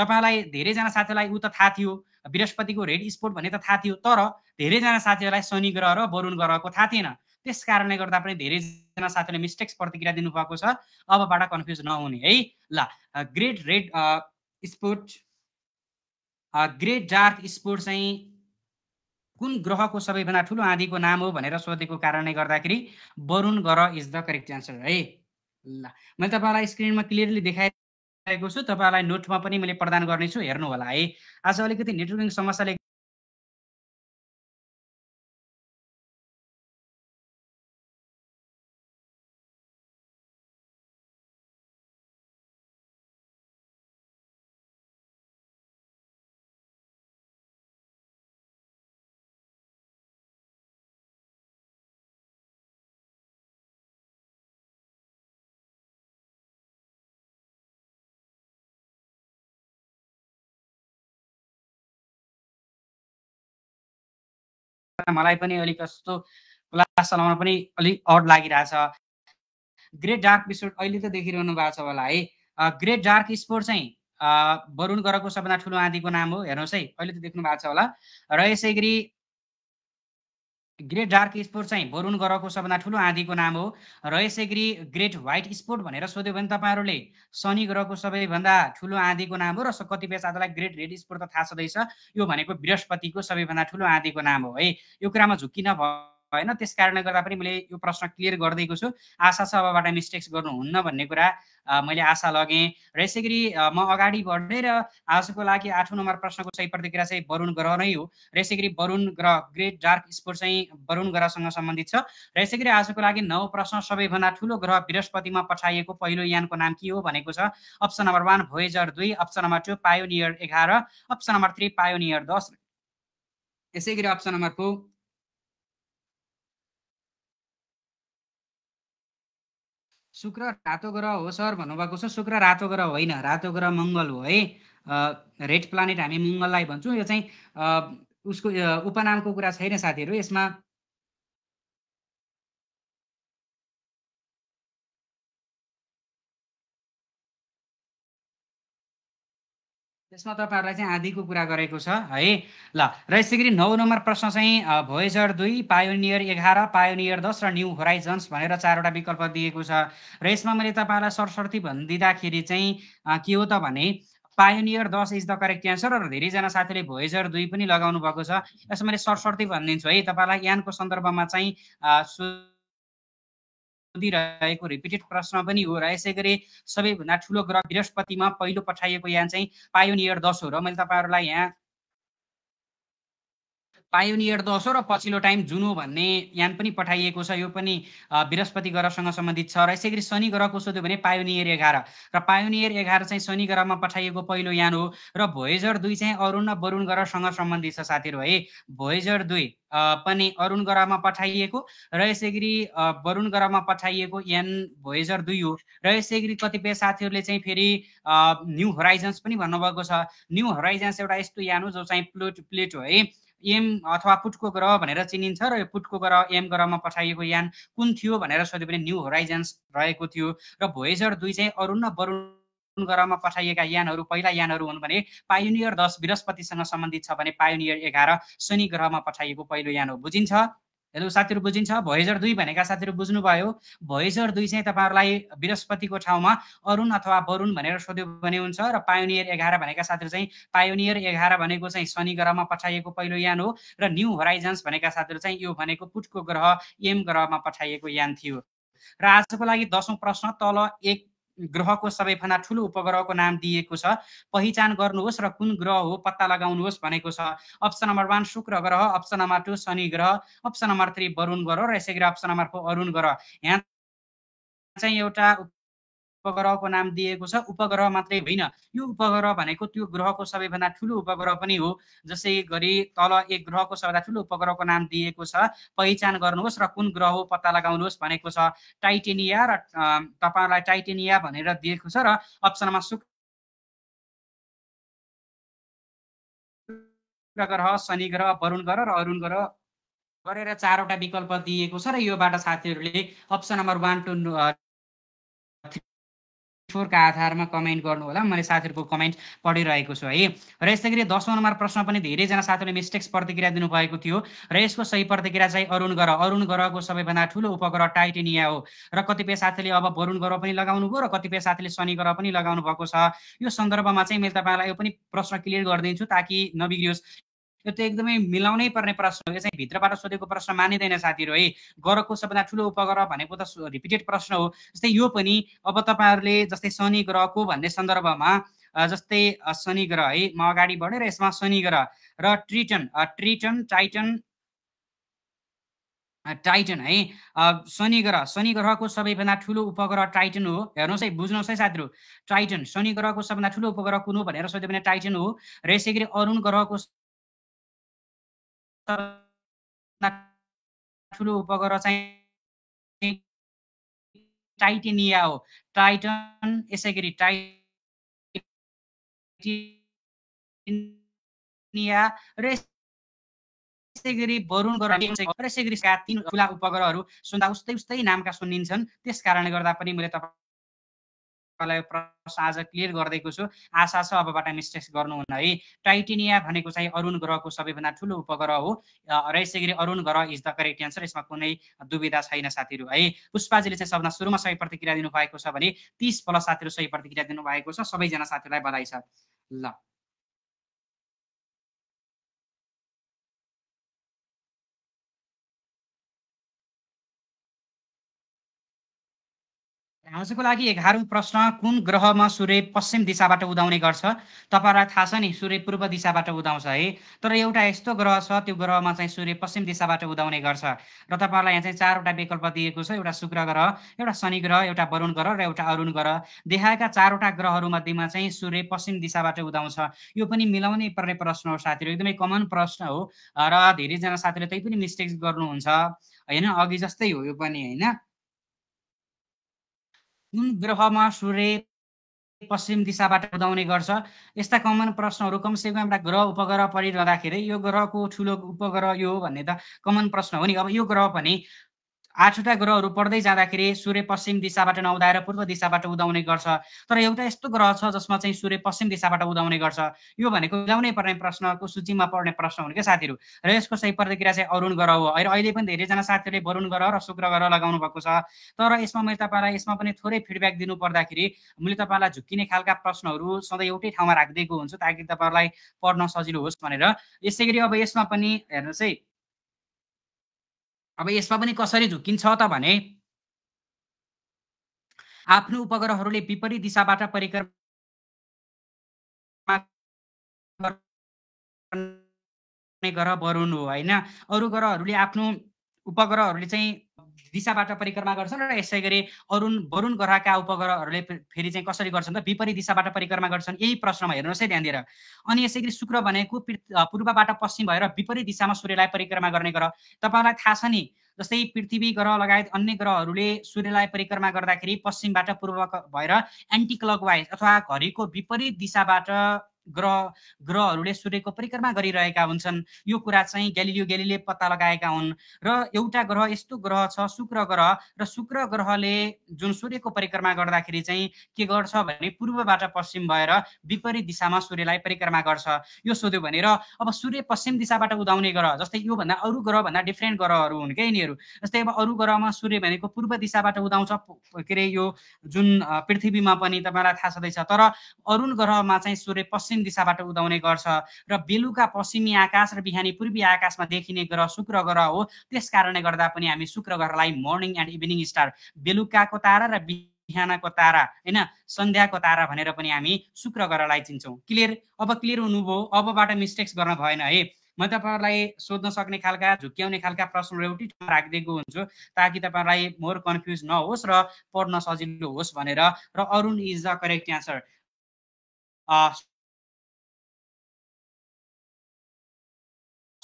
तपाईँलाई धेरैजना साथीहरूलाई ऊ त थाहा थियो बृहस्पतिको रेड स्पोट भन्ने त थाहा थियो तर धेरैजना साथीहरूलाई शनि ग्रह र वरुण ग्रहको थाहा थिएन त्यस कारणले गर्दा पनि धेरैजना साथीहरूले मिस्टेक्स प्रतिक्रिया दिनुभएको छ अबबाट कन्फ्युज नहुने है ल great red spot great dark spot चाहिँ कुन ग्रहको सबैभन्दा ठुलो आँधीको नाम हो भनेर सोधेको कारणले गर्दाखेरि वरुण ग्रह इज द करेक्ट एन्सर है ल मैले तपाईँलाई स्क्रिनमा क्लियरली देखाइरहेको छु तपाईँलाई नोटमा पनि मैले प्रदान गर्नेछु हेर्नु होला है आज अलिकति नेटवर्किङ समस्याले मलाई पनि अलिक कस्तो क्लास चलाउन पनि अलिक अड लागिरहेछ ग्रेट डार्क एपिसोड अहिले त देखिरहनु भएको छ होला है ग्रेट डार्क स्पोर्ट चाहिँ वरुण गरको सबभन्दा ठुलो आँधीको नाम हो हेर्नुहोस् है अहिले त देख्नु भएको छ होला र यसै गरी ग्रेट डार्क स्पोर्ट चाहिँ बरुण ग्रहको सबभन्दा ठुलो आँधीको नाम हो र यसै गरी ग्रेट व्हाइट स्पोर्ट भनेर सोध्यो भने तपाईँहरूले शनि ग्रहको सबैभन्दा ठुलो आँधीको नाम हो र कतिपय साथीलाई ग्रेट रेड स्पोर्ट त थाहा छँदैछ यो भनेको बृहस्पतिको सबैभन्दा ठुलो आँधीको नाम हो है यो कुरामा झुक्किन भयो होइन त्यस कारणले गर्दा पनि मैले यो प्रश्न क्लियर गरिदिएको छु आशा छ अबबाट मिस्टेक्स गर्नुहुन्न भन्ने कुरा मैले आशा लगेँ र यसै गरी म अगाडि बढ्ने र आजको लागि आठौँ नम्बर प्रश्नको सही प्रतिक्रिया चाहिँ वरुण ग्रह नै हो र यसै गरी वरुण ग्रह ग्रेट डार्क स्पोर्ट चाहिँ वरुण ग्रहसँग सम्बन्धित छ र यसै गरी आजको लागि नौ प्रश्न सबैभन्दा ठुलो ग्रह बृहस्पतिमा पठाइएको पहिलो यानको नाम के हो भनेको छ अप्सन नम्बर वान भोइजर दुई अप्सन नम्बर टू पायोनियर एघार अप्सन नम्बर थ्री पायोनियर दस यसै गरी अप्सन नम्बर फोर शुक्र रातो ग्रह हो सर भन्नुभएको छ शुक्र रातो ग्रह होइन रातो ग्रह मङ्गल हो है रेड प्लानेट हामी मङ्गललाई भन्छौँ यो चाहिँ उसको उपनामको कुरा छैन साथीहरू यसमा त्यसमा तपाईँहरूलाई चाहिँ आधीको कुरा गरेको छ है ल र यसै गरी नौ नम्बर प्रश्न चाहिँ भोएजर दुई पायोनियर एघार पायोनियर दस र न्यू होराइजन्स भनेर चारवटा विकल्प दिएको छ र यसमा मैले तपाईँलाई सरस्वती भनिदिँदाखेरि चाहिँ के हो त भने पायोनियर दस इज द करेक्ट एन्सर र धेरैजना साथीले भोइजर दुई पनि लगाउनु भएको छ यसमा मैले सरस्वती भनिदिन्छु है तपाईँलाई यानको सन्दर्भमा चाहिँ सोधिरहेको रिपिटेड प्रश्न पनि हो र यसै गरी सबैभन्दा ठुलो ग्रह बृहस्पतिमा पहिलो पठाइएको यहाँ चाहिँ पायोनियर दस हो र मैले तपाईँहरूलाई यहाँ पायोनियर ओसो र पछिल्लो टाइम जुनो भन्ने यान पनि पठाइएको छ यो पनि बृहस्पति ग्रहसँग सम्बन्धित छ र यसै गरी शनि कसो थियो भने पायोनियर एघार र पायोनियर एघार चाहिँ शनि ग्रहमा पठाइएको पहिलो यान हो र भोइजर दुई चाहिँ अरुण र वरुण ग्रहसँग सम्बन्धित छ साथीहरू है भोइजर दुई पनि अरुण ग्रहमा पठाइएको र यसै गरी वरुण ग्रहमा पठाइएको यान भोइजर दुई हो र यसै गरी कतिपय साथीहरूले चाहिँ फेरि न्यु होराइजन्स पनि भन्नुभएको छ न्यू होराइजन्स एउटा यस्तो यान हो जो चाहिँ प्लेट प्लेट हो है एम अथवा पुटको ग्रह भनेर चिनिन्छ र यो पुटको ग्रह एम ग्रहमा पठाइएको यान कुन थियो भनेर सोध्यो भने न्यू होराइजन्स रहेको थियो र भोएजर दुई चाहिँ अरुण र वरुण ग्रहमा पठाइएका यानहरू पहिला यानहरू हुन् भने पायोनियर दस बृहस्पतिसँग सम्बन्धित छ भने पायोनियर एघार शनि ग्रहमा पठाइएको पहिलो यान हो बुझिन्छ हेलो साथीहरू बुझिन्छ भोइजर दुई भनेका साथीहरू बुझ्नुभयो भोइजर दुई चाहिँ तपाईँहरूलाई बृहस्पतिको ठाउँमा अरुण अथवा वरुण भनेर सोध्यो भने हुन्छ र पायोनियर एघार भनेका साथीहरू चाहिँ पायोनियर एघार भनेको चाहिँ शनि ग्रहमा पठाइएको पहिलो यान हो र न्यू होराइजन्स भनेका साथीहरू चाहिँ यो भनेको पुटको ग्रह एम ग्रहमा पठाइएको यान थियो र आजको लागि दसौँ प्रश्न तल एक ग्रहको सबैभन्दा ठुलो उपग्रहको नाम दिएको छ पहिचान गर्नुहोस् र कुन ग्रह हो पत्ता लगाउनुहोस् भनेको छ अप्सन नम्बर वान शुक्र ग्रह अप्सन नम्बर टू शनि ग्रह अप्सन नम्बर थ्री वरुण ग्रह र यसै गरी अप्सन नम्बर फोर अरुण ग्रह यहाँ चाहिँ एउटा उपग्रहको नाम दिएको छ उपग्रह मात्रै होइन यो उपग्रह भनेको त्यो ग्रहको सबैभन्दा ठुलो उपग्रह पनि हो जसै गरी तल एक ग्रहको सबैभन्दा ठुलो उपग्रहको नाम दिएको छ पहिचान गर्नुहोस् र कुन ग्रह हो पत्ता लगाउनुहोस् भनेको छ टाइटेनिया र तपाईँलाई टाइटेनिया भनेर दिएको छ र अप्सनमा शुक्र ग्रह शनि ग्रह वरुण ग्रह र अरुण ग्रह गरेर चारवटा विकल्प दिएको छ र योबाट साथीहरूले अप्सन नम्बर वान टू फोरका आधारमा कमेन्ट गर्नु होला मैले साथीहरूको कमेन्ट पढिरहेको छु है र यस्तै गरी दसौँ नम्बर प्रश्न पनि धेरैजना साथीहरूले मिस्टेक्स प्रतिक्रिया दिनुभएको थियो र यसको सही प्रतिक्रिया चाहिँ अरुण ग्रह अरुण ग्रहको सबैभन्दा ठुलो उपग्रह टाइटेनिया हो र कतिपय साथीले अब वरुण ग्रह पनि लगाउनु भयो र कतिपय साथीले शनि ग्रह पनि लगाउनु भएको छ यो सन्दर्भमा चाहिँ मैले तपाईँलाई यो पनि प्रश्न क्लियर गरिदिन्छु ताकि नबिग्रियोस् यो त एकदमै मिलाउनै पर्ने प्रश्न हो यो चाहिँ भित्रबाट सोधेको प्रश्न मानिँदैन साथीहरू है ग्रहको सबभन्दा ठुलो उपग्रह भनेको त रिपिटेड प्रश्न हो जस्तै यो पनि अब तपाईँहरूले जस्तै शनि ग्रहको भन्ने सन्दर्भमा जस्तै शनि ग्रह है म अगाडि बढेँ र यसमा शनि ग्रह र ट्रिटन ट्रिटन टाइटन टाइटन है शनि ग्रह शनि ग्रहको सबैभन्दा ठुलो उपग्रह टाइटन हो हेर्नुहोस् है बुझ्नुहोस् है साथीहरू टाइटन शनि ग्रहको सबभन्दा ठुलो उपग्रह कुन हो भनेर सोध्यो भने टाइटन हो र यसै गरी अरुण ग्रहको ठुलो उपग्रह चाहिँ टाइटेनिया हो टाइटन यसै गरी टाइटेनिया र यसै गरी वरुण ग्रह र यसै गरी तिन ठुला उपग्रहहरू सुन्दा उस्तै उस्तै नामका सुनिन्छन् त्यस कारणले गर्दा पनि मैले तपाईँ प्रश्न आज क्लियर गरिदिएको छु आशा छ अबबाट मिस्टेक्स गर्नुहुन्न है टाइटेनिया भनेको चाहिँ अरुण ग्रहको सबैभन्दा ठुलो उपग्रह हो र यसै गरी अरुण ग्रह इज द करेक्ट एन्सर यसमा कुनै दुविधा छैन साथीहरू है पुष्पाजीले चाहिँ सबभन्दा सुरुमा सही प्रतिक्रिया दिनुभएको छ भने तिस प्लस साथीहरू सही प्रतिक्रिया दिनुभएको छ सबैजना साथीहरूलाई बधाई छ ल आजको लागि एघारौँ प्रश्न कुन ग्रहमा सूर्य पश्चिम दिशाबाट उदाउने गर्छ तपाईँलाई थाहा छ नि सूर्य पूर्व दिशाबाट उदाउँछ है तर एउटा यस्तो ग्रह छ त्यो ग्रहमा चाहिँ सूर्य पश्चिम दिशाबाट उदाउने गर्छ र तपाईँहरूलाई यहाँ चाहिँ चारवटा विकल्प दिएको छ एउटा शुक्र ग्रह एउटा शनि ग्रह एउटा वरुण ग्रह र एउटा अरुण ग्रह देखाएका चारवटा ग्रहहरूमध्येमा चाहिँ सूर्य पश्चिम दिशाबाट उदाउँछ यो पनि मिलाउनै पर्ने प्रश्न हो साथीहरू एकदमै कमन प्रश्न हो र धेरैजना साथीहरू त्यही पनि मिस्टेक गर्नुहुन्छ होइन अघि जस्तै हो यो पनि होइन कुन ग्रहमा सूर्य पश्चिम दिशाबाट उदाउने गर्छ यस्ता कमन प्रश्नहरू कम एउटा ग्रह उपग्रह परिरहँदाखेरि यो ग्रहको ठुलो उपग्रह यो हो भन्ने त कमन प्रश्न हो नि अब यो ग्रह पनि आठवटा ग्रहहरू पढ्दै जाँदाखेरि सूर्य पश्चिम दिशाबाट र पूर्व दिशाबाट उदाउने गर्छ तर एउटा यस्तो ग्रह छ जसमा चाहिँ सूर्य पश्चिम दिशाबाट उदाउने गर्छ यो भनेको उदाउनै पर्ने प्रश्नको सूचीमा पर्ने प्रश्न हुन् क्या साथीहरू र यसको सही प्रतिक्रिया चाहिँ अरुण ग्रह हो अहिले पनि धेरैजना साथीहरूले वरुण ग्रह र शुक्र ग्रह लगाउनु भएको छ तर यसमा मैले तपाईँलाई यसमा पनि थोरै फिडब्याक दिनु पर्दाखेरि मैले तपाईँलाई झुक्किने खालका प्रश्नहरू सधैँ एउटै ठाउँमा राखिदिएको हुन्छु ताकि तपाईँहरूलाई पढ्न सजिलो होस् भनेर यसै गरी अब यसमा पनि हेर्नुहोस् है अब यसमा पनि कसरी झुकिन्छ त भने आफ्नो उपग्रहहरूले विपरीत दिशाबाट परिक्रमा ग्रह बरुनु होइन अरू ग्रहहरूले आफ्नो उपग्रहहरूले चाहिँ दिशाबाट परिक्रमा गर्छन् र यसै गरी अरुण वरुण ग्रहका उपग्रहहरूले फेरि चाहिँ कसरी गर्छन् त विपरीत दिशाबाट परिक्रमा गर्छन् यही प्रश्नमा हेर्नुहोस् है ध्यान दिएर अनि यसै गरी शुक्र भनेको पूर्वबाट पश्चिम भएर विपरीत दिशामा सूर्यलाई परिक्रमा गर्ने ग्रह तपाईँलाई थाहा छ नि जस्तै पृथ्वी ग्रह लगायत अन्य ग्रहहरूले सूर्यलाई परिक्रमा गर्दाखेरि पश्चिमबाट पूर्व भएर एन्टी क्लक वाइज अथवा घडीको विपरीत दिशाबाट ग्रह ग्रहहरूले सूर्यको परिक्रमा गरिरहेका हुन्छन् यो कुरा चाहिँ ग्यालिलियो ग्यालिले पत्ता लगाएका हुन् र एउटा ग्रह यस्तो ग्रह छ शुक्र ग्रह र शुक्र ग्रहले जुन सूर्यको परिक्रमा गर्दाखेरि चाहिँ के गर्छ भने पूर्वबाट पश्चिम भएर विपरीत दिशामा सूर्यलाई परिक्रमा गर्छ यो सोध्यो भनेर अब सूर्य पश्चिम दिशाबाट उदाउने ग्रह जस्तै योभन्दा अरू ग्रहभन्दा डिफ्रेन्ट ग्रहहरू हुन् क्या यिनीहरू जस्तै अब अरू ग्रहमा सूर्य भनेको पूर्व दिशाबाट उदाउँछ के अरे यो जुन पृथ्वीमा पनि तपाईँलाई थाहा छँदैछ तर अरू ग्रहमा चाहिँ सूर्य पश्चिम पश्चिम दिशाबाट उदाउने गर्छ र बेलुका पश्चिमी आकाश र बिहानी पूर्वी आकाशमा देखिने ग्रह शुक्र ग्रह हो त्यस कारणले गर्दा पनि हामी शुक्र ग्रहलाई मर्निङ एन्ड इभिनिङ स्टार बेलुकाको तारा र बिहानको तारा होइन सन्ध्याको तारा भनेर पनि हामी शुक्र ग्रहलाई चिन्छौँ क्लियर अब क्लियर हुनुभयो अबबाट मिस्टेक्स गर्न भएन है म तपाईँहरूलाई सोध्न सक्ने खालका झुक्क्याउने खालका प्रश्नहरू एउटै ठाउँमा राखिदिएको हुन्छु ताकि तपाईँहरूलाई मोर कन्फ्युज नहोस् र पढ्न सजिलो होस् भनेर र Arun is the correct answer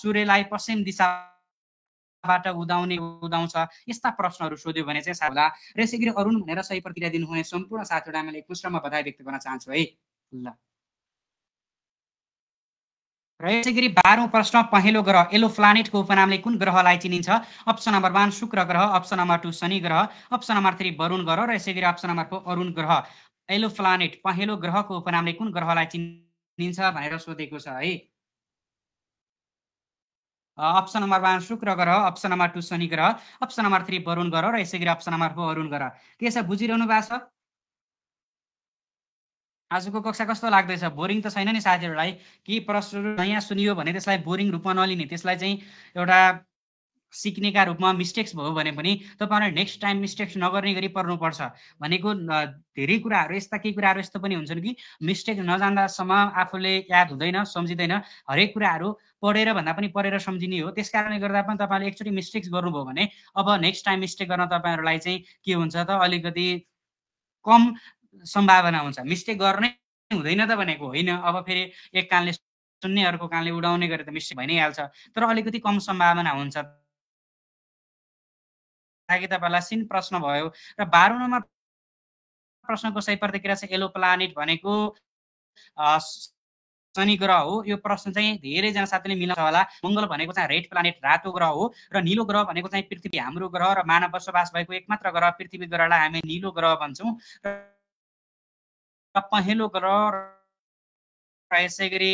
सूर्यलाई पश्चिम दिशाबाट उदाउने उदाउँछ यस्ता प्रश्नहरू सोध्यो भने चाहिँ साथ होला र यसै गरी अरुण भनेर सही प्रक्रिया दिनुहुने सम्पूर्ण साथीहरूलाई मैले बधाई व्यक्त गर्न चाहन्छु है ल र यसै गरी बाह्रौँ प्रश्न पहेँलो ग्रह एलो प्लानेटको उपनामले कुन ग्रहलाई चिनिन्छ अप्सन नम्बर वान शुक्र ग्रह अप्सन नम्बर टू शनि ग्रह अप्सन नम्बर थ्री वरुण ग्रह र यसै गरी अप्सन नम्बर फोर अरुण ग्रह एलो प्लानेट पहेँलो ग्रहको उपनामले कुन ग्रहलाई चिनिन्छ भनेर सोधेको छ है अप्सन नम्बर वान शुक्र ग्रह अप्सन नम्बर टू शनि ग्रह अप्सन नम्बर थ्री वरुण ग्रह र यसै गरी अप्सन नम्बर फोर अरुण ग्रह छ बुझिरहनु भएको छ आजको कक्षा कस्तो लाग्दैछ बोरिङ त छैन नि साथीहरूलाई कि प्रश्न नयाँ सुनियो भने त्यसलाई बोरिङ रूपमा नलिने त्यसलाई चाहिँ एउटा सिक्नेका रूपमा मिस्टेक्स भयो भने पनि तपाईँलाई नेक्स्ट टाइम मिस्टेक्स नगर्ने गरी पर्नुपर्छ भनेको धेरै कुराहरू यस्ता केही कुराहरू यस्तो पनि हुन्छन् कि मिस्टेक नजान्दासम्म आफूले याद हुँदैन सम्झिँदैन हरेक कुराहरू पढेर भन्दा पनि पढेर सम्झिने हो त्यस कारणले गर्दा पनि तपाईँले एकचोटि मिस्टेक्स गर्नुभयो भने अब नेक्स्ट टाइम मिस्टेक गर्न तपाईँहरूलाई चाहिँ के हुन्छ त अलिकति कम सम्भावना हुन्छ मिस्टेक गर्ने हुँदैन त भनेको होइन अब फेरि एक कानले सुन्ने अर्को कानले उडाउने गरेर त मिस्टेक भइ नै हाल्छ तर अलिकति कम सम्भावना हुन्छ प्रतियोगितावाला सिन प्रश्न भयो र बाह्र नम्बर प्रश्नको सही प्रतिक्रिया चाहिँ एलो प्लानेट भनेको शनि ग्रह हो यो प्रश्न चाहिँ धेरैजना साथीले मिलाउँछ होला मङ्गल भनेको चाहिँ रेड प्लानेट रातो ग्रह हो र निलो ग्रह भनेको चाहिँ पृथ्वी हाम्रो ग्रह र मानव बसोबास भएको एकमात्र ग्रह पृथ्वी ग्रहलाई हामी निलो ग्रह भन्छौँ र पहेँलो ग्रह र यसै गरी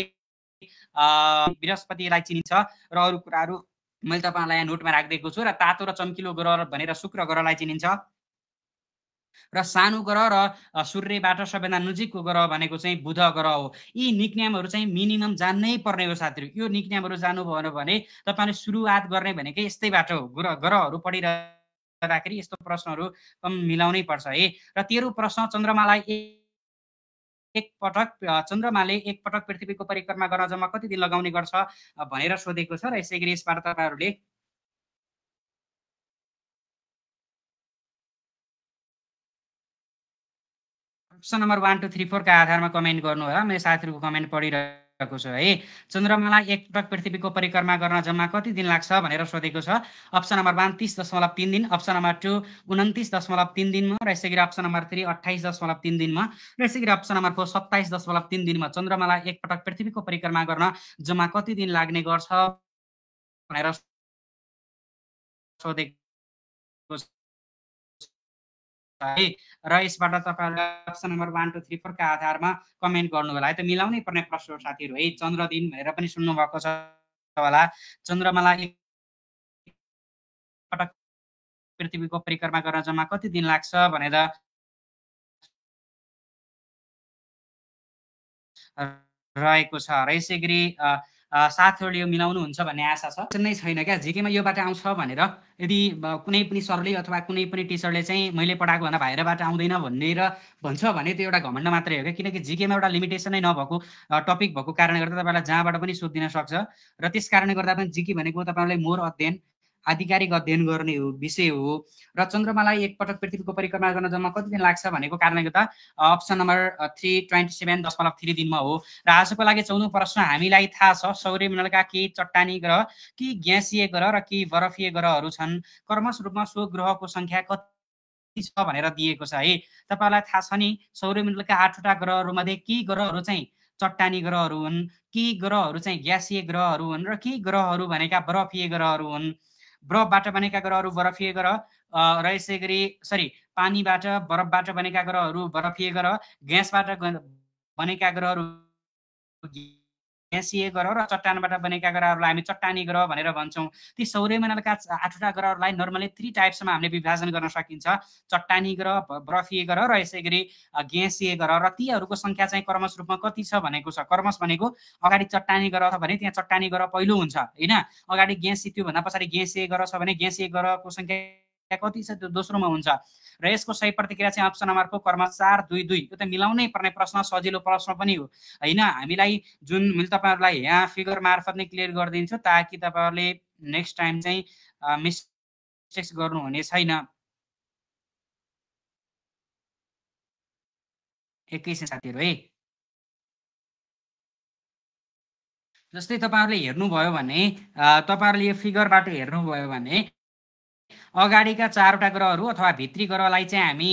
बृहस्पतिलाई चिनिन्छ र अरू कुराहरू मैले तपाईँलाई यहाँ नोटमा राखिदिएको छु र तातो र चम्किलो ग्रह भनेर शुक्र ग्रहलाई चिनिन्छ र सानो ग्रह र सूर्यबाट सबैभन्दा नजिकको ग्रह भनेको चाहिँ बुध ग्रह हो यी निकन्यामहरू चाहिँ मिनिमम जान्नै पर्ने हो साथीहरू यो निकन्यामहरू जानुभयो भने तपाईँले सुरुवात गर्ने भनेकै यस्तैबाट हो ग्रह ग्रहहरू पढिरहँदाखेरि यस्तो प्रश्नहरू कम मिलाउनै पर्छ है र तेह्रो प्रश्न चन्द्रमालाई एकपटक चन्द्रमाले एकपटक पृथ्वीको परिक्रमा गर्न जम्मा कति दिन लगाउने गर्छ भनेर सोधेको छ र यसै गरी यसबाट तपाईँहरूले option number one two three फोरका आधारमा कमेन्ट गर्नु होला मेरो साथीहरूको कमेन्ट पढिरहेको भएको छ है चन्द्रमालाई एकपटक पृथ्वीको परिक्रमा गर्न जम्मा कति दिन लाग्छ भनेर सोधेको छ अप्सन नम्बर वान तिस दशमलव तिन दिन अप्सन नम्बर टू उन्तिस दशमलव तिन दिनमा र यसै गरी अप्सन नम्बर थ्री अठाइस दशमलव तिन दिनमा र यसै गरी अप्सन नम्बर फोर सत्ताइस दशमलव तिन दिनमा चन्द्रमालाई एकपटक पृथ्वीको परिक्रमा गर्न जम्मा कति दिन लाग्ने गर्छ भनेर सोधेको है र यसबाट तपाईँहरूलाई option number one two three फोरका आधारमा कमेन्ट गर्नु होला है त मिलाउनै पर्ने प्रश्न साथीहरू है चन्द्रदिन भनेर पनि सुन्नुभएको छ होला चन्द्रमाला पटक पृथ्वीको परिक्रमा गर्न जम्मा कति दिन लाग्छ भनेर रहेको छ र यसै गरी साथहरूले यो मिलाउनुहुन्छ भन्ने आशा छ नै छैन क्या झिकेमा योबाट आउँछ भनेर यदि कुनै पनि सरले अथवा कुनै पनि टिचरले चाहिँ मैले पढाएको भन्दा बाहिरबाट आउँदैन भन्ने र भन्छ भने त्यो एउटा घमण्ड मात्रै हो क्या किनकि झिकेमा एउटा लिमिटेसनै नभएको टपिक भएको कारणले गर्दा तपाईँलाई जहाँबाट पनि सोधिदिन सक्छ र त्यस कारणले गर्दा पनि जिके भनेको तपाईँलाई मोर अध्ययन आधिकारिक अध्ययन गर्ने हो विषय हो र चन्द्रमालाई एकपटक पृथ्वीको परिक्रमा गर्न जम्मा कति दिन लाग्छ भनेको कारणले गर्दा option number three twenty seven दशमलव थ्री दिनमा हो र आजको लागि चौध प्रश्न हामीलाई थाहा छ सौर्यमण्डलका केही चट्टानी ग्रह केही ग्यासीय ग्रह र केही बरफीय ग्रहहरू छन् कर्मश रूपमा सो ग्रहको सङ्ख्या कति छ भनेर दिएको छ है तपाईँलाई थाहा छ नि सौर्यमण्डलका आठवटा ग्रहहरूमध्ये के ग्रहहरू चाहिँ चट्टानी ग्रहहरू हुन् के ग्रहहरू चाहिँ ग्यासीय ग्रहहरू हुन् र के ग्रहहरू भनेका बरफीय ग्रहहरू हुन् बरफबाट बनेका ग्रहहरू बरफिए ग्रह र यसै गरी सरी पानीबाट बरफबाट बनेका ग्रहहरू बरफिए ग्रह ग्यासबाट बनेका ग्रहहरू ग्यासिए ग्रह र चट्टानबाट बनेका ग्रहहरूलाई हामी चट्टानी ग्रह भनेर भन्छौँ ती सौर्य मण्डलका आठवटा ग्रहहरूलाई नर्मली थ्री टाइप्समा हामीले विभाजन गर्न सकिन्छ चट्टानी ग्रह ब्रफिए ग्रह र यसै गरी ग्यासीय ग्रह र तीहरूको सङ्ख्या चाहिँ कर्मस रूपमा कति छ भनेको छ कर्मस भनेको अगाडि चट्टानी ग्रह छ भने त्यहाँ चट्टानी ग्रह पहिलो हुन्छ होइन अगाडि ग्यासी त्योभन्दा पछाडि ग्यासीय ग्रह छ भने ग्यासीय ग्रहको सङ्ख्या कति छ त्यो दोस्रोमा हुन्छ र यसको सही प्रतिक्रिया चाहिँ अप्सन नम्बरको कर्म चार दुई दुई यो त मिलाउनै पर्ने प्रश्न सजिलो प्रश्न पनि हो होइन हामीलाई जुन मैले तपाईँहरूलाई यहाँ फिगर मार्फत नै क्लियर गरिदिन्छु ताकि तपाईँहरूले नेक्स्ट टाइम चाहिँ मिस्टेक्स गर्नुहुने छैन एकैछिन साथीहरू है जस्तै तपाईँहरूले हेर्नुभयो भने तपाईँहरूले यो फिगरबाट हेर्नुभयो भने अगाडिका चारवटा ग्रहहरू अथवा भित्री ग्रहलाई चाहिँ हामी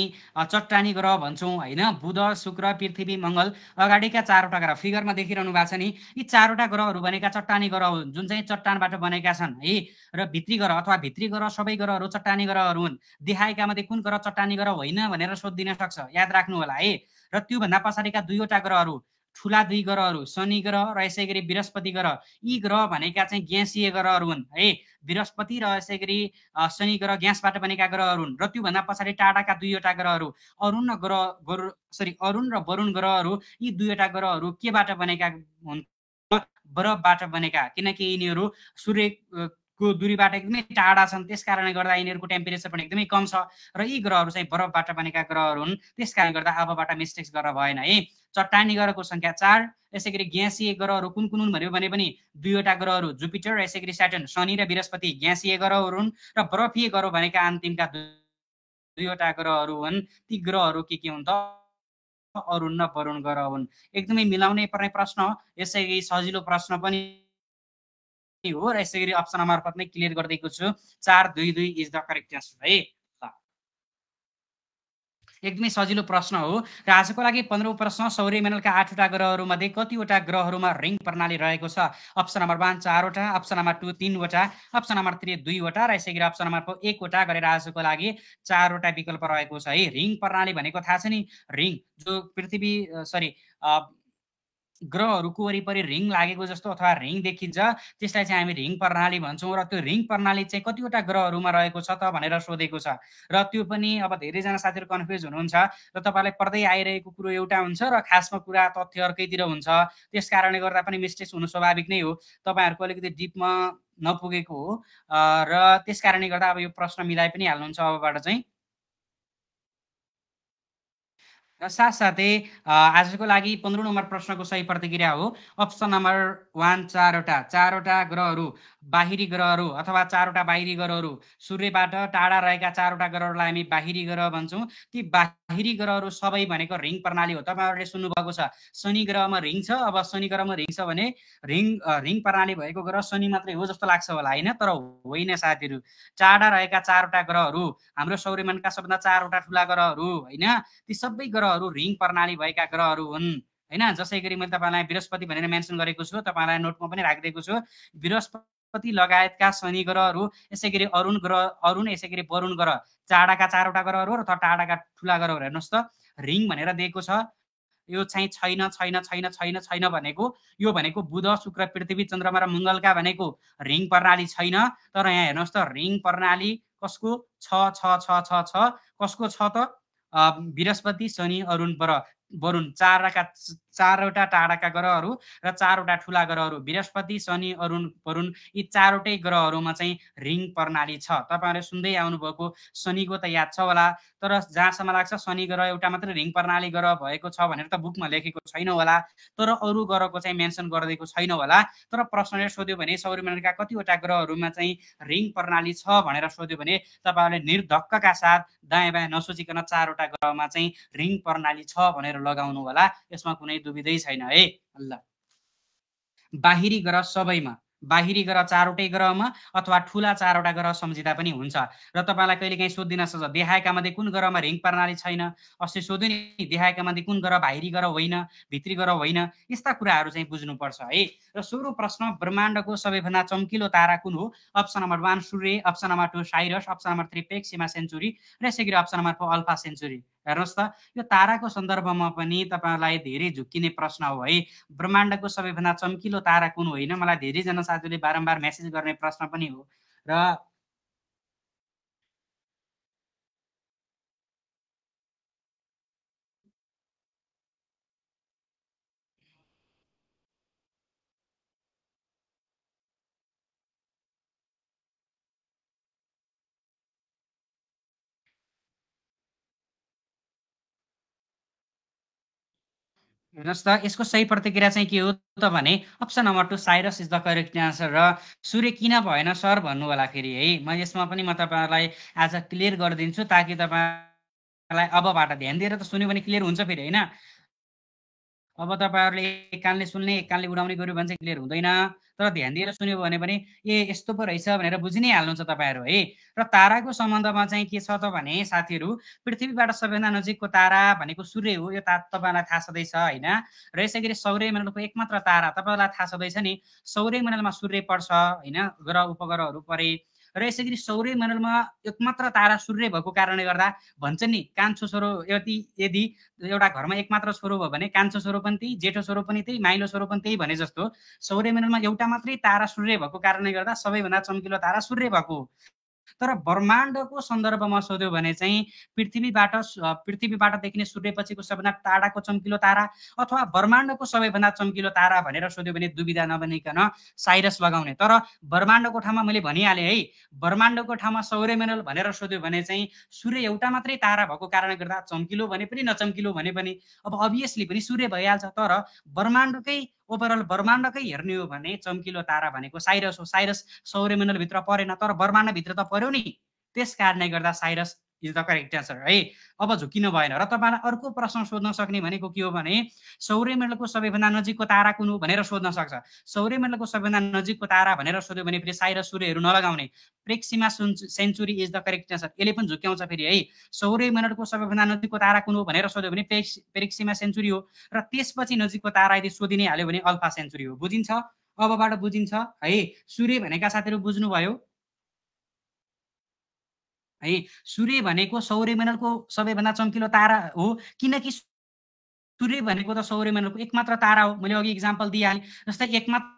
चट्टानी ग्रह भन्छौँ होइन बुध शुक्र पृथ्वी मङ्गल अगाडिका चारवटा ग्रह फिगरमा देखिरहनु भएको छ नि यी चारवटा ग्रहहरू भनेका चट्टानी ग्रह जुन चाहिँ चट्टानबाट बनेका छन् है र भित्री ग्रह अथवा भित्री ग्रह सबै ग्रहहरू चट्टानी ग्रहहरू हुन् देखाएका मध्ये कुन ग्रह चट्टानी ग्रह होइन भनेर सोधिदिन सक्छ याद राख्नु होला है र त्योभन्दा पछाडिका दुईवटा ग्रहहरू ठुला दुई ग्रहहरू शनि ग्रह र यसै गरी बृहस्पति ग्रह यी ग्रह भनेका चाहिँ ग्यासीय ग्रहहरू हुन् है बृहस्पति र यसै गरी शनि ग्रह ग्यासबाट बनेका ग्रहहरू हुन् र त्योभन्दा पछाडि टाढाका दुईवटा ग्रहहरू अरुण र ग्रह सरी अरुण र वरुण ग्रहहरू यी दुईवटा ग्रहहरू केबाट बनेका हुन् बरफबाट बनेका किनकि यिनीहरू सूर्य को दूरीबाट एकदमै टाढा छन् त्यस कारणले गर्दा यिनीहरूको टेम्परेचर पनि एकदमै कम छ र यी ग्रहहरू चाहिँ बरफबाट बनेका ग्रहहरू हुन् त्यस कारणले गर्दा हावाबाट मिस्टेक्स गर्न भएन है चट्टानी ग्रहको सङ्ख्या चार यसै गरी ग्यासीय ग्रहहरू कुन कुन हुन् भन्यो भने पनि दुईवटा ग्रहहरू जुपिटर र यसै गरी स्याटन शनि र बृहस्पति ग्यासीय ग्रहहरू हुन् र बरफीय ग्रह भनेका अन्तिमका दुईवटा ग्रहहरू हुन् ती ग्रहहरू के के हुन् त अरुण र वरुण ग्रह हुन् एकदमै मिलाउनै पर्ने प्रश्न हो यसै सजिलो प्रश्न पनि हो र यसै गरी अप्सन मार्फत नै क्लियर गरिदिएको छु चार दुई दुई इज द करेक्ट एन्सर है एकदमै सजिलो प्रश्न हो र आजको लागि पन्ध्रौँ प्रश्न सौर्य मेनलका आठवटा ग्रहहरूमध्ये कतिवटा ग्रहहरूमा रिङ प्रणाली रहेको छ अप्सन नम्बर वान चारवटा अप्सन नम्बर टू तिनवटा अप्सन नम्बर थ्री दुईवटा र यसै गरी अप्सन नम्बर फोर एकवटा गरेर आजको लागि चारवटा विकल्प रहेको छ है रिङ प्रणाली भनेको थाहा छ नि रिङ जो पृथ्वी सरी ग्रहहरूको वरिपरि रिङ लागेको जस्तो अथवा रिङ देखिन्छ त्यसलाई चाहिँ हामी रिङ प्रणाली भन्छौँ र त्यो रिङ प्रणाली चाहिँ कतिवटा ग्रहहरूमा रहेको छ त भनेर सोधेको छ र त्यो पनि अब धेरैजना साथीहरू कन्फ्युज हुनुहुन्छ र तपाईँलाई पढ्दै आइरहेको कुरो एउटा हुन्छ र खासमा कुरा तथ्य अर्कैतिर हुन्छ त्यस कारणले गर्दा पनि मिस्टेक्स हुनु स्वाभाविक नै हो तपाईँहरूको अलिकति डिपमा नपुगेको हो र त्यस कारणले गर्दा अब यो प्रश्न मिलाइ पनि हाल्नुहुन्छ अबबाट चाहिँ र साथसाथै आजको लागि पन्ध्र नम्बर प्रश्नको सही प्रतिक्रिया हो अप्सन नम्बर वान चारवटा चारवटा ग्रहहरू बाहिरी ग्रहहरू अथवा चारवटा बाहिरी ग्रहहरू सूर्यबाट टाढा रहेका चारवटा ग्रहहरूलाई हामी बाहिरी ग्रह भन्छौँ ती बाहिरी ग्रहहरू सबै भनेको रिङ प्रणाली हो तपाईँहरूले सुन्नुभएको छ शनि ग्रहमा रिङ छ अब शनि ग्रहमा रिङ छ भने रिङ रिङ प्रणाली भएको ग्रह शनि मात्रै हो जस्तो लाग्छ होला होइन तर होइन साथीहरू टाढा रहेका चारवटा ग्रहहरू हाम्रो सौर्यमानका सबभन्दा चारवटा ठुला ग्रहहरू होइन ती सबै ग्रहहरू रिङ प्रणाली भएका ग्रहहरू हुन् होइन जसै गरी मैले तपाईँलाई बृहस्पति भनेर मेन्सन गरेको छु तपाईँलाई नोटमा पनि राखिदिएको छु बृहस्पति बृहस्पति लगायतका शनि ग्रहहरू यसै गरी अरुण ग्रह अरुण यसै गरी वरुण ग्रह चाडाका चारवटा ग्रहहरू र टाढाका ठुला ग्रहहरू हेर्नुहोस् त रिङ भनेर दिएको छ यो चाहिँ छैन छैन छैन छैन छैन भनेको यो भनेको बुध शुक्र पृथ्वी चन्द्रमा र मङ्गलका भनेको रिङ प्रणाली छैन तर यहाँ हेर्नुहोस् त रिङ प्रणाली कसको छ छ छ छ छ कसको छ त बृहस्पति शनि अरुण बर वरुण चारका चारवटा टाढाका ग्रहहरू र चारवटा ठुला ग्रहहरू बृहस्पति शनि अरुण वरुण यी चारवटै ग्रहहरूमा चाहिँ रिङ प्रणाली छ तपाईँहरूले सुन्दै आउनुभएको शनिको त याद छ होला तर जहाँसम्म लाग्छ शनि ग्रह एउटा मात्र रिङ प्रणाली ग्रह भएको छ भनेर त बुकमा लेखेको छैन होला तर अरू ग्रहको चाहिँ मेन्सन गरिदिएको छैन होला तर प्रश्नले सोध्यो भने सौर्यमण्डलका कतिवटा ग्रहहरूमा चाहिँ रिङ प्रणाली छ भनेर सोध्यो भने तपाईँहरूले निर्धक्कका साथ दायाँ बायाँ नसोचिकन चारवटा ग्रहमा चाहिँ रिङ प्रणाली छ भनेर लगाउनु होला यसमा कुनै दुविधै छैन है ल बाहिरी गर सबैमा बाहिरी ग्रह चारवटै ग्रहमा अथवा ठुला चारवटा ग्रह सम्झिँदा पनि हुन्छ र तपाईँलाई कहिलेकाहीँ सोधिदिन सक्छ देखाएका मध्ये कुन ग्रहमा रिङ प्रणाली छैन अस्ति सोध्यो नि देहाएका मध्ये कुन ग्रह बाहिरी ग्रह होइन भित्री ग्रह होइन यस्ता कुराहरू चाहिँ बुझ्नुपर्छ है र सोह्र प्रश्न ब्रह्माण्डको सबैभन्दा चम्किलो तारा कुन हो अप्सन नम्बर वान सूर्य option number two Sirius option number three Proxima Centauri र यसै गरी option number four Alpha Centauri हेर्नुहोस् त यो ताराको सन्दर्भमा पनि तपाईँलाई धेरै झुक्किने प्रश्न हो है ब्रह्माण्डको सबैभन्दा चम्किलो तारा कुन होइन मलाई धेरैजना साथीहरूले बारम्बार मेसेज गर्ने प्रश्न पनि हो र हेर्नुहोस् त यसको सही प्रतिक्रिया चाहिँ के हो त भने option number two Sirius is the correct answer र सूर्य किन भएन सर भन्नु होला फेरि है म यसमा पनि म तपाईँहरूलाई आज क्लियर गरिदिन्छु ताकि तपाईँलाई अबबाट ध्यान दिएर त सुन्यो भने क्लियर हुन्छ फेरि होइन अब तपाईँहरूले एक कानले सुन्ने एक कानले उडाउने गऱ्यो भने चाहिँ क्लियर हुँदैन तर ध्यान दिएर सुन्यो भने पनि ए यस्तो पो रहेछ भनेर बुझि नै हाल्नुहुन्छ तपाईँहरू है र ताराको सम्बन्धमा चाहिँ के छ त भने साथीहरू पृथ्वीबाट सबैभन्दा नजिकको तारा भनेको सूर्य हो यो ता तपाईँलाई थाहा छँदैछ होइन र यसै गरी सौर्य मण्डलको एकमात्र तारा तपाईँलाई थाहा छँदैछ नि सौर्य मण्डलमा सूर्य पर्छ होइन ग्रह उपग्रहहरू परे र यसै गरी सौर्य मण्डलमा एकमात्र तारा सूर्य भएको कारणले गर्दा भन्छ नि कान्छो छोरो यति यदि एउटा घरमा एकमात्र छोरो भयो भने कान्छो छोरो पनि त्यही जेठो छोरो पनि त्यही माइलो छोरो पनि त्यही भने जस्तो सौर्य मण्डलमा एउटा मात्रै तारा सूर्य भएको कारणले गर्दा सबैभन्दा चम्किलो तारा सूर्य भएको तर ब्रह्माण्डको सन्दर्भमा सोध्यो भने चाहिँ पृथ्वीबाट पृथ्वीबाट देखिने सूर्यपछिको सबभन्दा टाढाको चम्किलो तारा अथवा ब्रह्माण्डको सबैभन्दा चम्किलो तारा भनेर सोध्यो भने दुविधा नबनिकन साइरस लगाउने तर ब्रह्माण्डको ठाउँमा मैले भनिहालेँ है ब्रह्माण्डको ठाउँमा सौर्यमेनल भनेर सोध्यो भने चाहिँ सूर्य एउटा मात्रै तारा भएको कारणले गर्दा चम्किलो भने पनि नचम्किलो भने पनि अब अभियसली पनि सूर्य भइहाल्छ तर ब्रह्माण्डकै ओभरअल ब्रह्माण्डकै हेर्ने हो भने चम्किलो तारा भनेको साइरस हो साइरस सौर्यमण्डलभित्र परेन तर ब्रह्माण्डभित्र त पर्यो नि त्यस कारणले गर्दा Sirius is the correct answer है अब झुकिनु भएन र तपाईँलाई अर्को प्रश्न सोध्न सक्ने भनेको के हो भने सौर्यमण्डलको सबैभन्दा नजिकको तारा कुन हो भनेर सोध्न सक्छ सौर्यमण्डलको सबैभन्दा नजिकको तारा भनेर सोध्यो भने फेरि साई र सूर्यहरू नलगाउने Proxima Centauri is the correct answer यसले पनि झुक्याउँछ फेरि है सौर्यमण्डलको सबैभन्दा नजिकको तारा कुन हो भनेर सोध्यो भने प्रेक्स प्रेक्सिमा सेन्चुरी हो र त्यसपछि नजिकको तारा यदि नै हाल्यो भने अल्फा सेन्चुरी हो बुझिन्छ अबबाट बुझिन्छ है सूर्य भनेका साथीहरू बुझ्नुभयो है सूर्य भनेको सौर्य सौर्यमण्डलको सबैभन्दा चम्किलो तारा हो किनकि सूर्य भनेको त सौर्य सौर्यमण्डलको एकमात्र तारा हो मैले अघि इक्जाम्पल दिइहालेँ जस्तै एकमात्र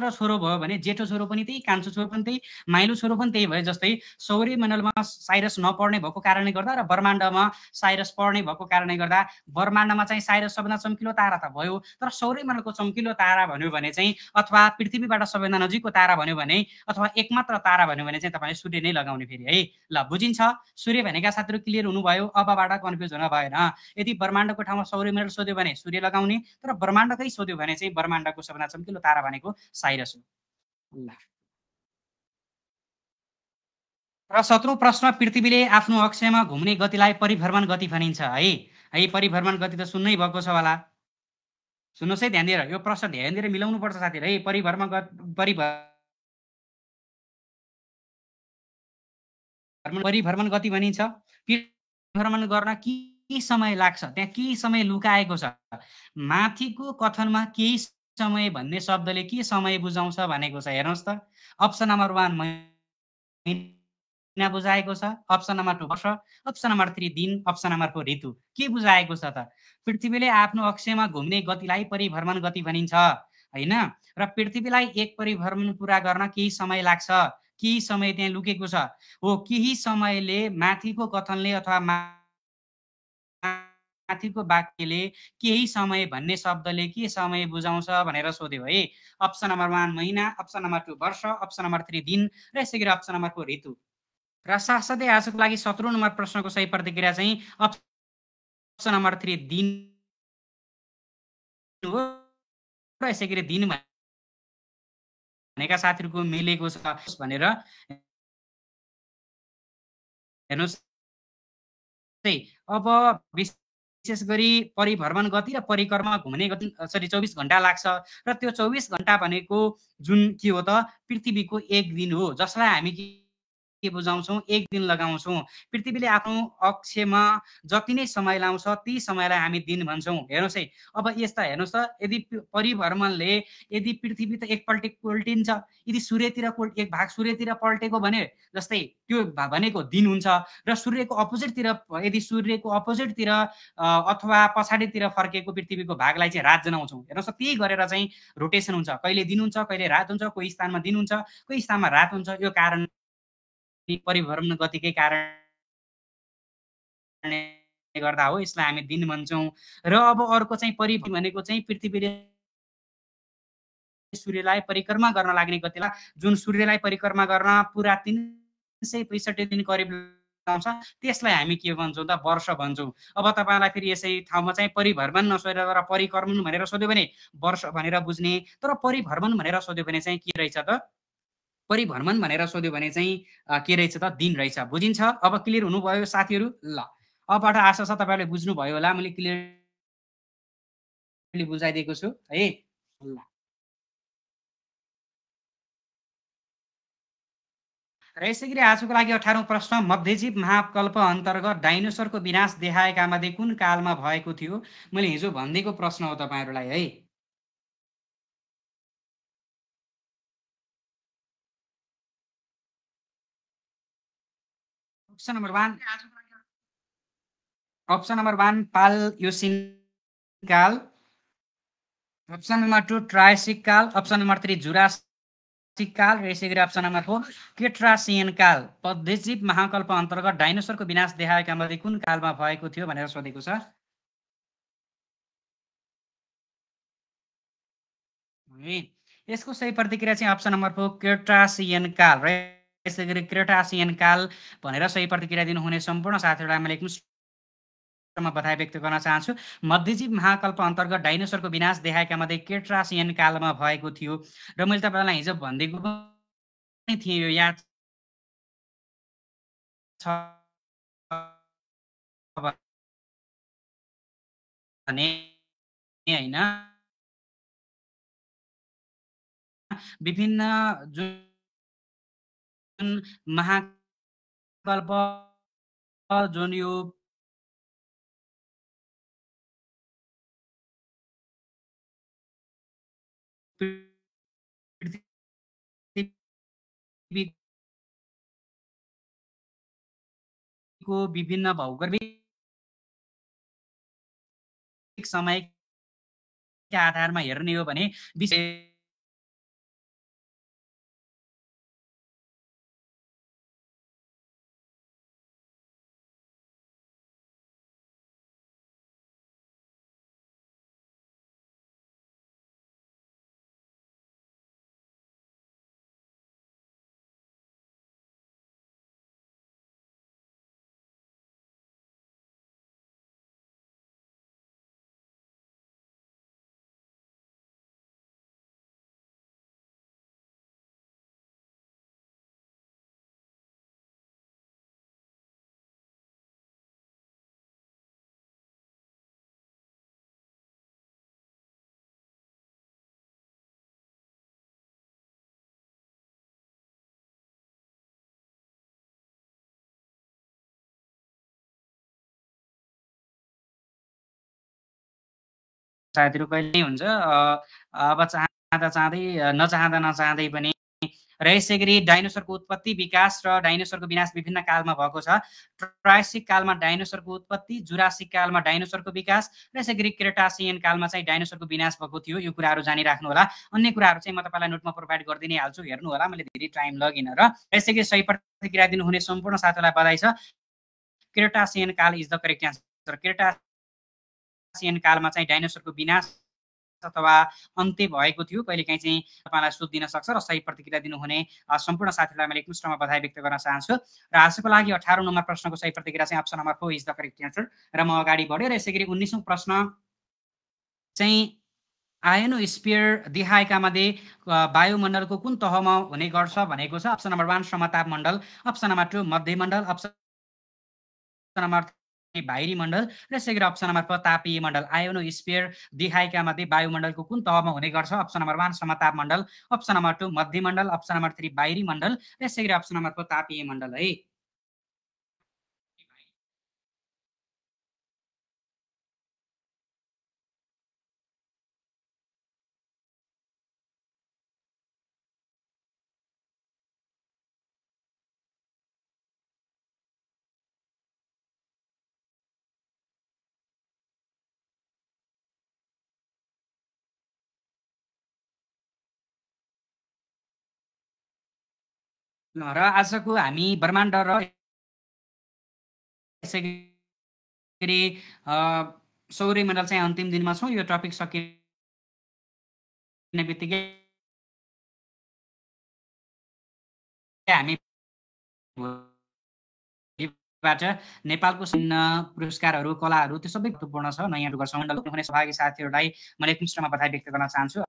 मात्र छोरो भयो भने जेठो छोरो पनि त्यही कान्छो छोरो पनि त्यही माइलो छोरो पनि त्यही भयो जस्तै सौर्य मण्डलमा साइरस नपढ्ने भएको कारणले गर्दा र ब्रह्माण्डमा साइरस पढ्ने भएको कारणले गर्दा ब्रह्माण्डमा चाहिँ साइरस सबभन्दा चम्किलो तारा त भयो तर सौर्य मण्डलको चम्किलो तारा भन्यो भने चाहिँ अथवा पृथ्वीबाट सबैभन्दा नजिकको तारा भन्यो भने अथवा एकमात्र तारा भन्यो भने चाहिँ तपाईँले सूर्य नै लगाउने फेरि है ल बुझिन्छ सूर्य भनेका साथीहरू क्लियर हुनुभयो अबबाट कन्फ्युज हुन भएन यदि ब्रह्माण्डको ठाउँमा सौर्य मण्डल सोध्यो भने सूर्य लगाउने तर ब्रह्माण्डकै सोध्यो भने चाहिँ ब्रह्माण्डको सबभन्दा चम्किलो तारा भनेको साइरस हो ल र सत्रौँ प्रश्न पृथ्वीले आफ्नो अक्षमा घुम्ने गतिलाई परिभ्रमण गति भनिन्छ है है परिभ्रमण गति त सुन्नै भएको छ होला सुन्नुहोस् है ध्यान दिएर यो प्रश्न ध्यान दिएर मिलाउनु पर्छ साथीहरू है परिभ्रमण परिभ्रमण परिभ्रमण गति भनिन्छ परिभ्रमण गर्न के समय लाग्छ त्यहाँ के समय लुकाएको छ माथिको कथनमा केही समय भन्ने शब्दले के समय बुझाउँछ भनेको छ हेर्नुहोस् त अप्सन नम्बर वान महिना बुझाएको छ अप्सन नम्बर टू वर्ष अप्सन नम्बर थ्री दिन अप्सन नम्बर फोर ऋतु के बुझाएको छ त पृथ्वीले आफ्नो अक्षमा घुम्ने गतिलाई परिभ्रमण गति भनिन्छ होइन र पृथ्वीलाई एक परिभ्रमण पुरा गर्न केही समय लाग्छ केही समय त्यहाँ लुकेको छ हो केही समयले माथिको कथनले अथवा माथिको वाक्यले केही समय भन्ने शब्दले के समय बुझाउँछ भनेर सोध्यो है अप्सन नम्बर वान महिना अप्सन नम्बर टू वर्ष अप्सन नम्बर थ्री दिन र यसै गरी अप्सन नम्बर फोर ऋतु र साथसाथै आजको लागि सत्र नम्बर प्रश्नको सही प्रतिक्रिया चाहिँ अप्सन नम्बर थ्री दिन र यसै गरी दिन भनेका साथीहरूको मिलेको छ भनेर हेर्नुहोस् अब विशेष गरी परिभ्रमण गति र परिक्रमा घुम्ने गति सरी चौबिस घन्टा लाग्छ र त्यो चौबिस घन्टा भनेको जुन के हो त पृथ्वीको एक दिन हो जसलाई हामी के बुझाउँछौँ एक दिन लगाउँछौँ पृथ्वीले आफ्नो अक्षमा जति नै समय लाउँछ ती समयलाई हामी दिन भन्छौँ हेर्नुहोस् है अब यस्ता हेर्नुहोस् त यदि परिभ्रमणले यदि पृथ्वी त एकपल्ट पल्टिन्छ यदि सूर्यतिर एक भाग सूर्यतिर पल्टेको भने जस्तै त्यो भनेको दिन हुन्छ र सूर्यको अपोजिटतिर यदि सूर्यको अपोजिटतिर अथवा पछाडितिर फर्केको पृथ्वीको भागलाई चाहिँ रात जनाउँछौँ हेर्नुहोस् त्यही गरेर चाहिँ रोटेसन हुन्छ कहिले दिन हुन्छ कहिले रात हुन्छ कोही स्थानमा दिन हुन्छ कोही स्थानमा रात हुन्छ यो कारण परिभ्रमण गतिकै कारण गर्दा हो यसलाई हामी दिन भन्छौँ र अब अर्को चाहिँ परि भनेको चाहिँ पृथ्वीले सूर्यलाई परिक्रमा गर्न लाग्ने गतिलाई जुन सूर्यलाई परिक्रमा गर्न पुरा तिन सय पैँसठी दिन करिब आउँछ त्यसलाई हामी के भन्छौँ त वर्ष भन्छौँ अब तपाईँलाई फेरि यसै ठाउँमा चाहिँ परिभ्रमण नसोधेर तर परिक्रमण भनेर सोध्यो भने वर्ष भनेर बुझ्ने तर परिभ्रमण भनेर सोध्यो भने चाहिँ के रहेछ त परिभ्रमण भनेर सोध्यो भने चाहिँ के रहेछ त दिन रहेछ बुझिन्छ अब क्लियर हुनुभयो साथीहरू ल अबबाट आशा छ तपाईँहरूले बुझ्नुभयो होला मैले क्लियरली बुझाइदिएको छु है ल र यसै गरी आजको लागि अठारौँ प्रश्न मध्यजीव महाकल्प अन्तर्गत डाइनोसरको विनाश देखाएकामध्ये कुन कालमा भएको थियो मैले हिजो भनिदिएको प्रश्न हो तपाईँहरूलाई है option number one. Option number पाल pal काल Option number टू triassic काल Option number थ्री जुरास काल र यसै गरी अप्सन नम्बर फोर केट्रासियन काल पद्धजीव महाकल्प अन्तर्गत डाइनोसरको विनाश देखाएका मध्ये कुन कालमा भएको थियो भनेर सोधेको छ यसको सही प्रतिक्रिया चाहिँ अप्सन नम्बर फोर केट्रासियन काल र यसै गरी क्रेटासियन काल भनेर सही प्रतिक्रिया दिनुहुने सम्पूर्ण साथीहरूलाई मैले एकदम बधाई व्यक्त गर्न चाहन्छु मध्यजीव महाकल्प अन्तर्गत डाइनोसरको विनाश देखाएका मध्ये केट्रासियन कालमा भएको थियो र मैले तपाईँलाई हिजो भनिदिएको थिएँ यो याद होइन विभिन्न जुन महाकल्प जुन यो को विभिन्न भौगर्भिक समयका आधारमा हेर्ने हो भने विशेष साथीहरू कहिले हुन्छ अब चाहँदा चाहँदै नचाहँदा नचाहँदै पनि र यसै गरी डाइनोसरको उत्पत्ति विकास र डाइनोसरको विनाश विभिन्न कालमा भएको छ ट्रायसिक कालमा डाइनोसरको उत्पत्ति जुरासिक कालमा डाइनोसरको विकास र यसै गरी क्रेटासियन कालमा चाहिँ डाइनोसरको विनाश भएको थियो यो कुराहरू जानिराख्नु होला अन्य कुराहरू चाहिँ म तपाईँलाई नोटमा प्रोभाइड गरिदिने हाल्छु हेर्नु होला मैले धेरै टाइम लगिनँ र यसै गरी सही प्रतिक्रिया दिनुहुने सम्पूर्ण साथीहरूलाई बधाई छ क्रेटासियन काल is the correct answer Cretaceous कालमा चाहिँ डाइनोसरको विनाश अथवा अन्त्य भएको थियो कहिलेकाहीँ चाहिँ तपाईँलाई सोध दिन सक्छ र सही प्रतिक्रिया दिनुहुने सम्पूर्ण साथीहरूलाई मैले एकमुष्टमा बधाई व्यक्त गर्न चाहन्छु र आजको लागि अठार नम्बर प्रश्नको सही प्रतिक्रिया चाहिँ option number four is the correct answer र म अगाडि बढेँ र यसै गरी उन्नाइसौँ प्रश्न चाहिँ आयनो स्पियर देहायका मध्ये वायुमण्डलको कुन तहमा हुने गर्छ भनेको छ अप्सन नम्बर वान समताप मण्डल अप्सन नम्बर टू मध्यमण्डल अप्सन नम्बर बाहिरी मण्डल र यसै अप्सन नम्बर क तापी मण्डल आयोनो स्पेयर देखाएका मध्ये वायुमण्डलको कुन तहमा हुने गर्छ अप्सन नम्बर वान समताप मण्डल अप्सन नम्बर टू मध्यमण्डल अप्सन नम्बर थ्री बाहिरी मण्डल र यसै अप्सन नम्बर फोर तापी मण्डल है र आजको हामी ब्रह्माण्ड र सौर्यमण्डल चाहिँ अन्तिम दिनमा छौँ यो टपिक सकिने बित्तिकै हामीबाट नेपालको सिन्न पुरस्कारहरू कलाहरू त्यो सबै महत्त्वपूर्ण छ नयाँ गर्छौँ हुने सहभागी साथीहरूलाई मैले मिश्रमा बधाई व्यक्त गर्न चाहन्छु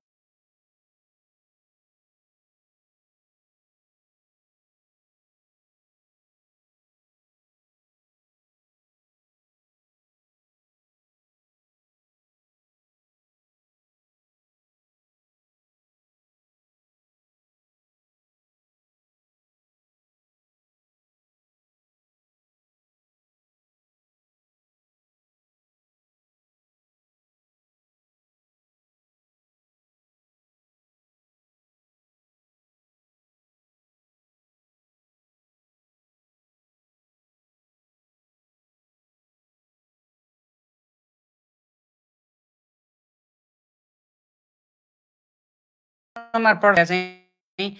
नम्बर पढ्दा चाहिँ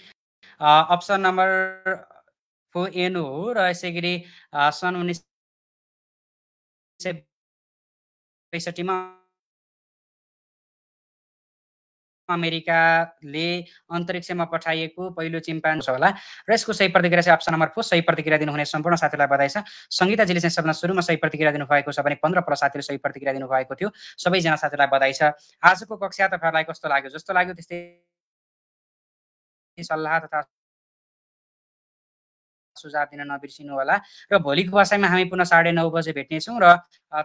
अप्सन नम्बर फोर एन हो र यसै गरी सन् उन्नाइस सय अमेरिकाले अन्तरिक्षमा पठाइएको पहिलो छ होला र यसको सही प्रतिक्रिया चाहिँ अप्सन नम्बर फोर सही प्रतिक्रिया दिनुहुने सम्पूर्ण साथीहरूलाई बधाई छ सङ्गीताजीले चाहिँ सबभन्दा सुरुमा सही प्रतिक्रिया दिनुभएको छ भने पन्ध्र पल्ट साथीले सही प्रतिक्रिया दिनुभएको थियो सबैजना साथीहरूलाई बधाई छ आजको कक्षा तपाईँहरूलाई कस्तो लाग्यो जस्तो लाग्यो त्यस्तै सल्लाह तथा सुझाव दिन नबिर्सिनु होला र भोलिको बसाइमा हामी पुनः साढे नौ बजे भेट्नेछौँ र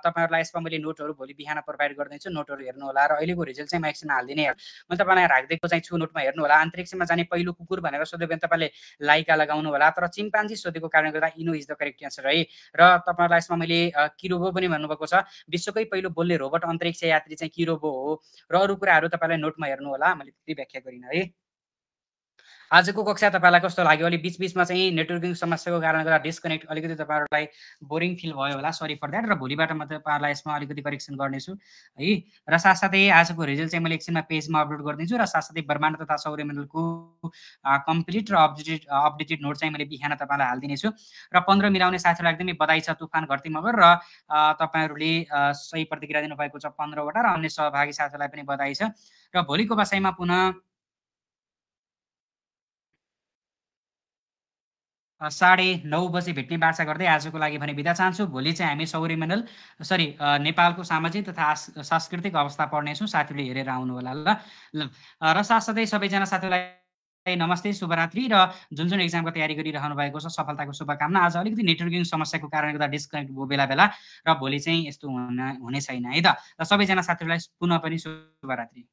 तपाईँहरूलाई यसमा मैले नोटहरू भोलि बिहान प्रोभाइड गरिदिन्छु नोटहरू हेर्नु होला र अहिलेको रिजल्ट चाहिँ म एकछिन हालिदिने मैले तपाईँलाई राखिदिएको चाहिँ छु नोटमा हेर्नु होला अन्तरिक्षमा जाने पहिलो कुकुर भनेर सोध्यो भने तपाईँले लाइका लगाउनु होला तर चिम्पान्जी सोधेको कारणले गर्दा इनो इज द करेक्ट एन्सर है र तपाईँहरूलाई यसमा मैले किरोबो पनि भन्नुभएको छ विश्वकै पहिलो बोल्ने रोबोट अन्तरिक्ष यात्री चाहिँ किरोबो हो र अरू कुराहरू तपाईँलाई नोटमा हेर्नु होला मैले त्यति व्याख्या गरिनँ है आजको कक्षा तपाईँलाई कस्तो लाग्यो अलिक बिचबिचमा चाहिँ नेटवर्किङ समस्याको कारणले गर्दा डिस्कनेक्ट अलिकति तपाईँहरूलाई बोरिङ फिल भयो होला सरी फर द्याट र भोलिबाट म तपाईँहरूलाई यसमा अलिकति करेक्सन गर्नेछु है र साथसाथै आजको रिजल्ट चाहिँ मैले एकछिनमा पेजमा अपलोड गरिदिन्छु र साथसाथै ब्रह्माण्ड तथा सौर्य मण्डलको कम्प्लिट र अपडेटेड अपडेटेड नोट चाहिँ मैले बिहान तपाईँलाई हालिदिनेछु र पन्ध्र मिलाउने साथीहरूलाई एकदमै बधाई छ तुफान घरती मगर र तपाईँहरूले सही प्रतिक्रिया दिनुभएको छ पन्ध्रवटा र अन्य सहभागी साथीहरूलाई पनि बधाई छ र भोलिको बसाइमा पुनः साढे नौ बजे भेट्ने बाचा गर्दै आजको लागि भने बिदा चाहन्छु भोलि चाहिँ हामी मण्डल सरी नेपालको सामाजिक तथा सांस्कृतिक अवस्था पढ्नेछौँ साथीहरूले हेरेर आउनु होला ल ल र साथसाथै सबैजना साथीहरूलाई नमस्ते शुभरात्रि र जुन जुन इक्जामको तयारी गरिरहनु भएको छ सफलताको शुभकामना आज अलिकति नेटवर्किङ समस्याको कारणले गर्दा डिस्कनेक्ट भयो बेला बेला र भोलि चाहिँ यस्तो हुन हुने छैन है त र सबैजना साथीहरूलाई पुनः पनि शुभरात्रि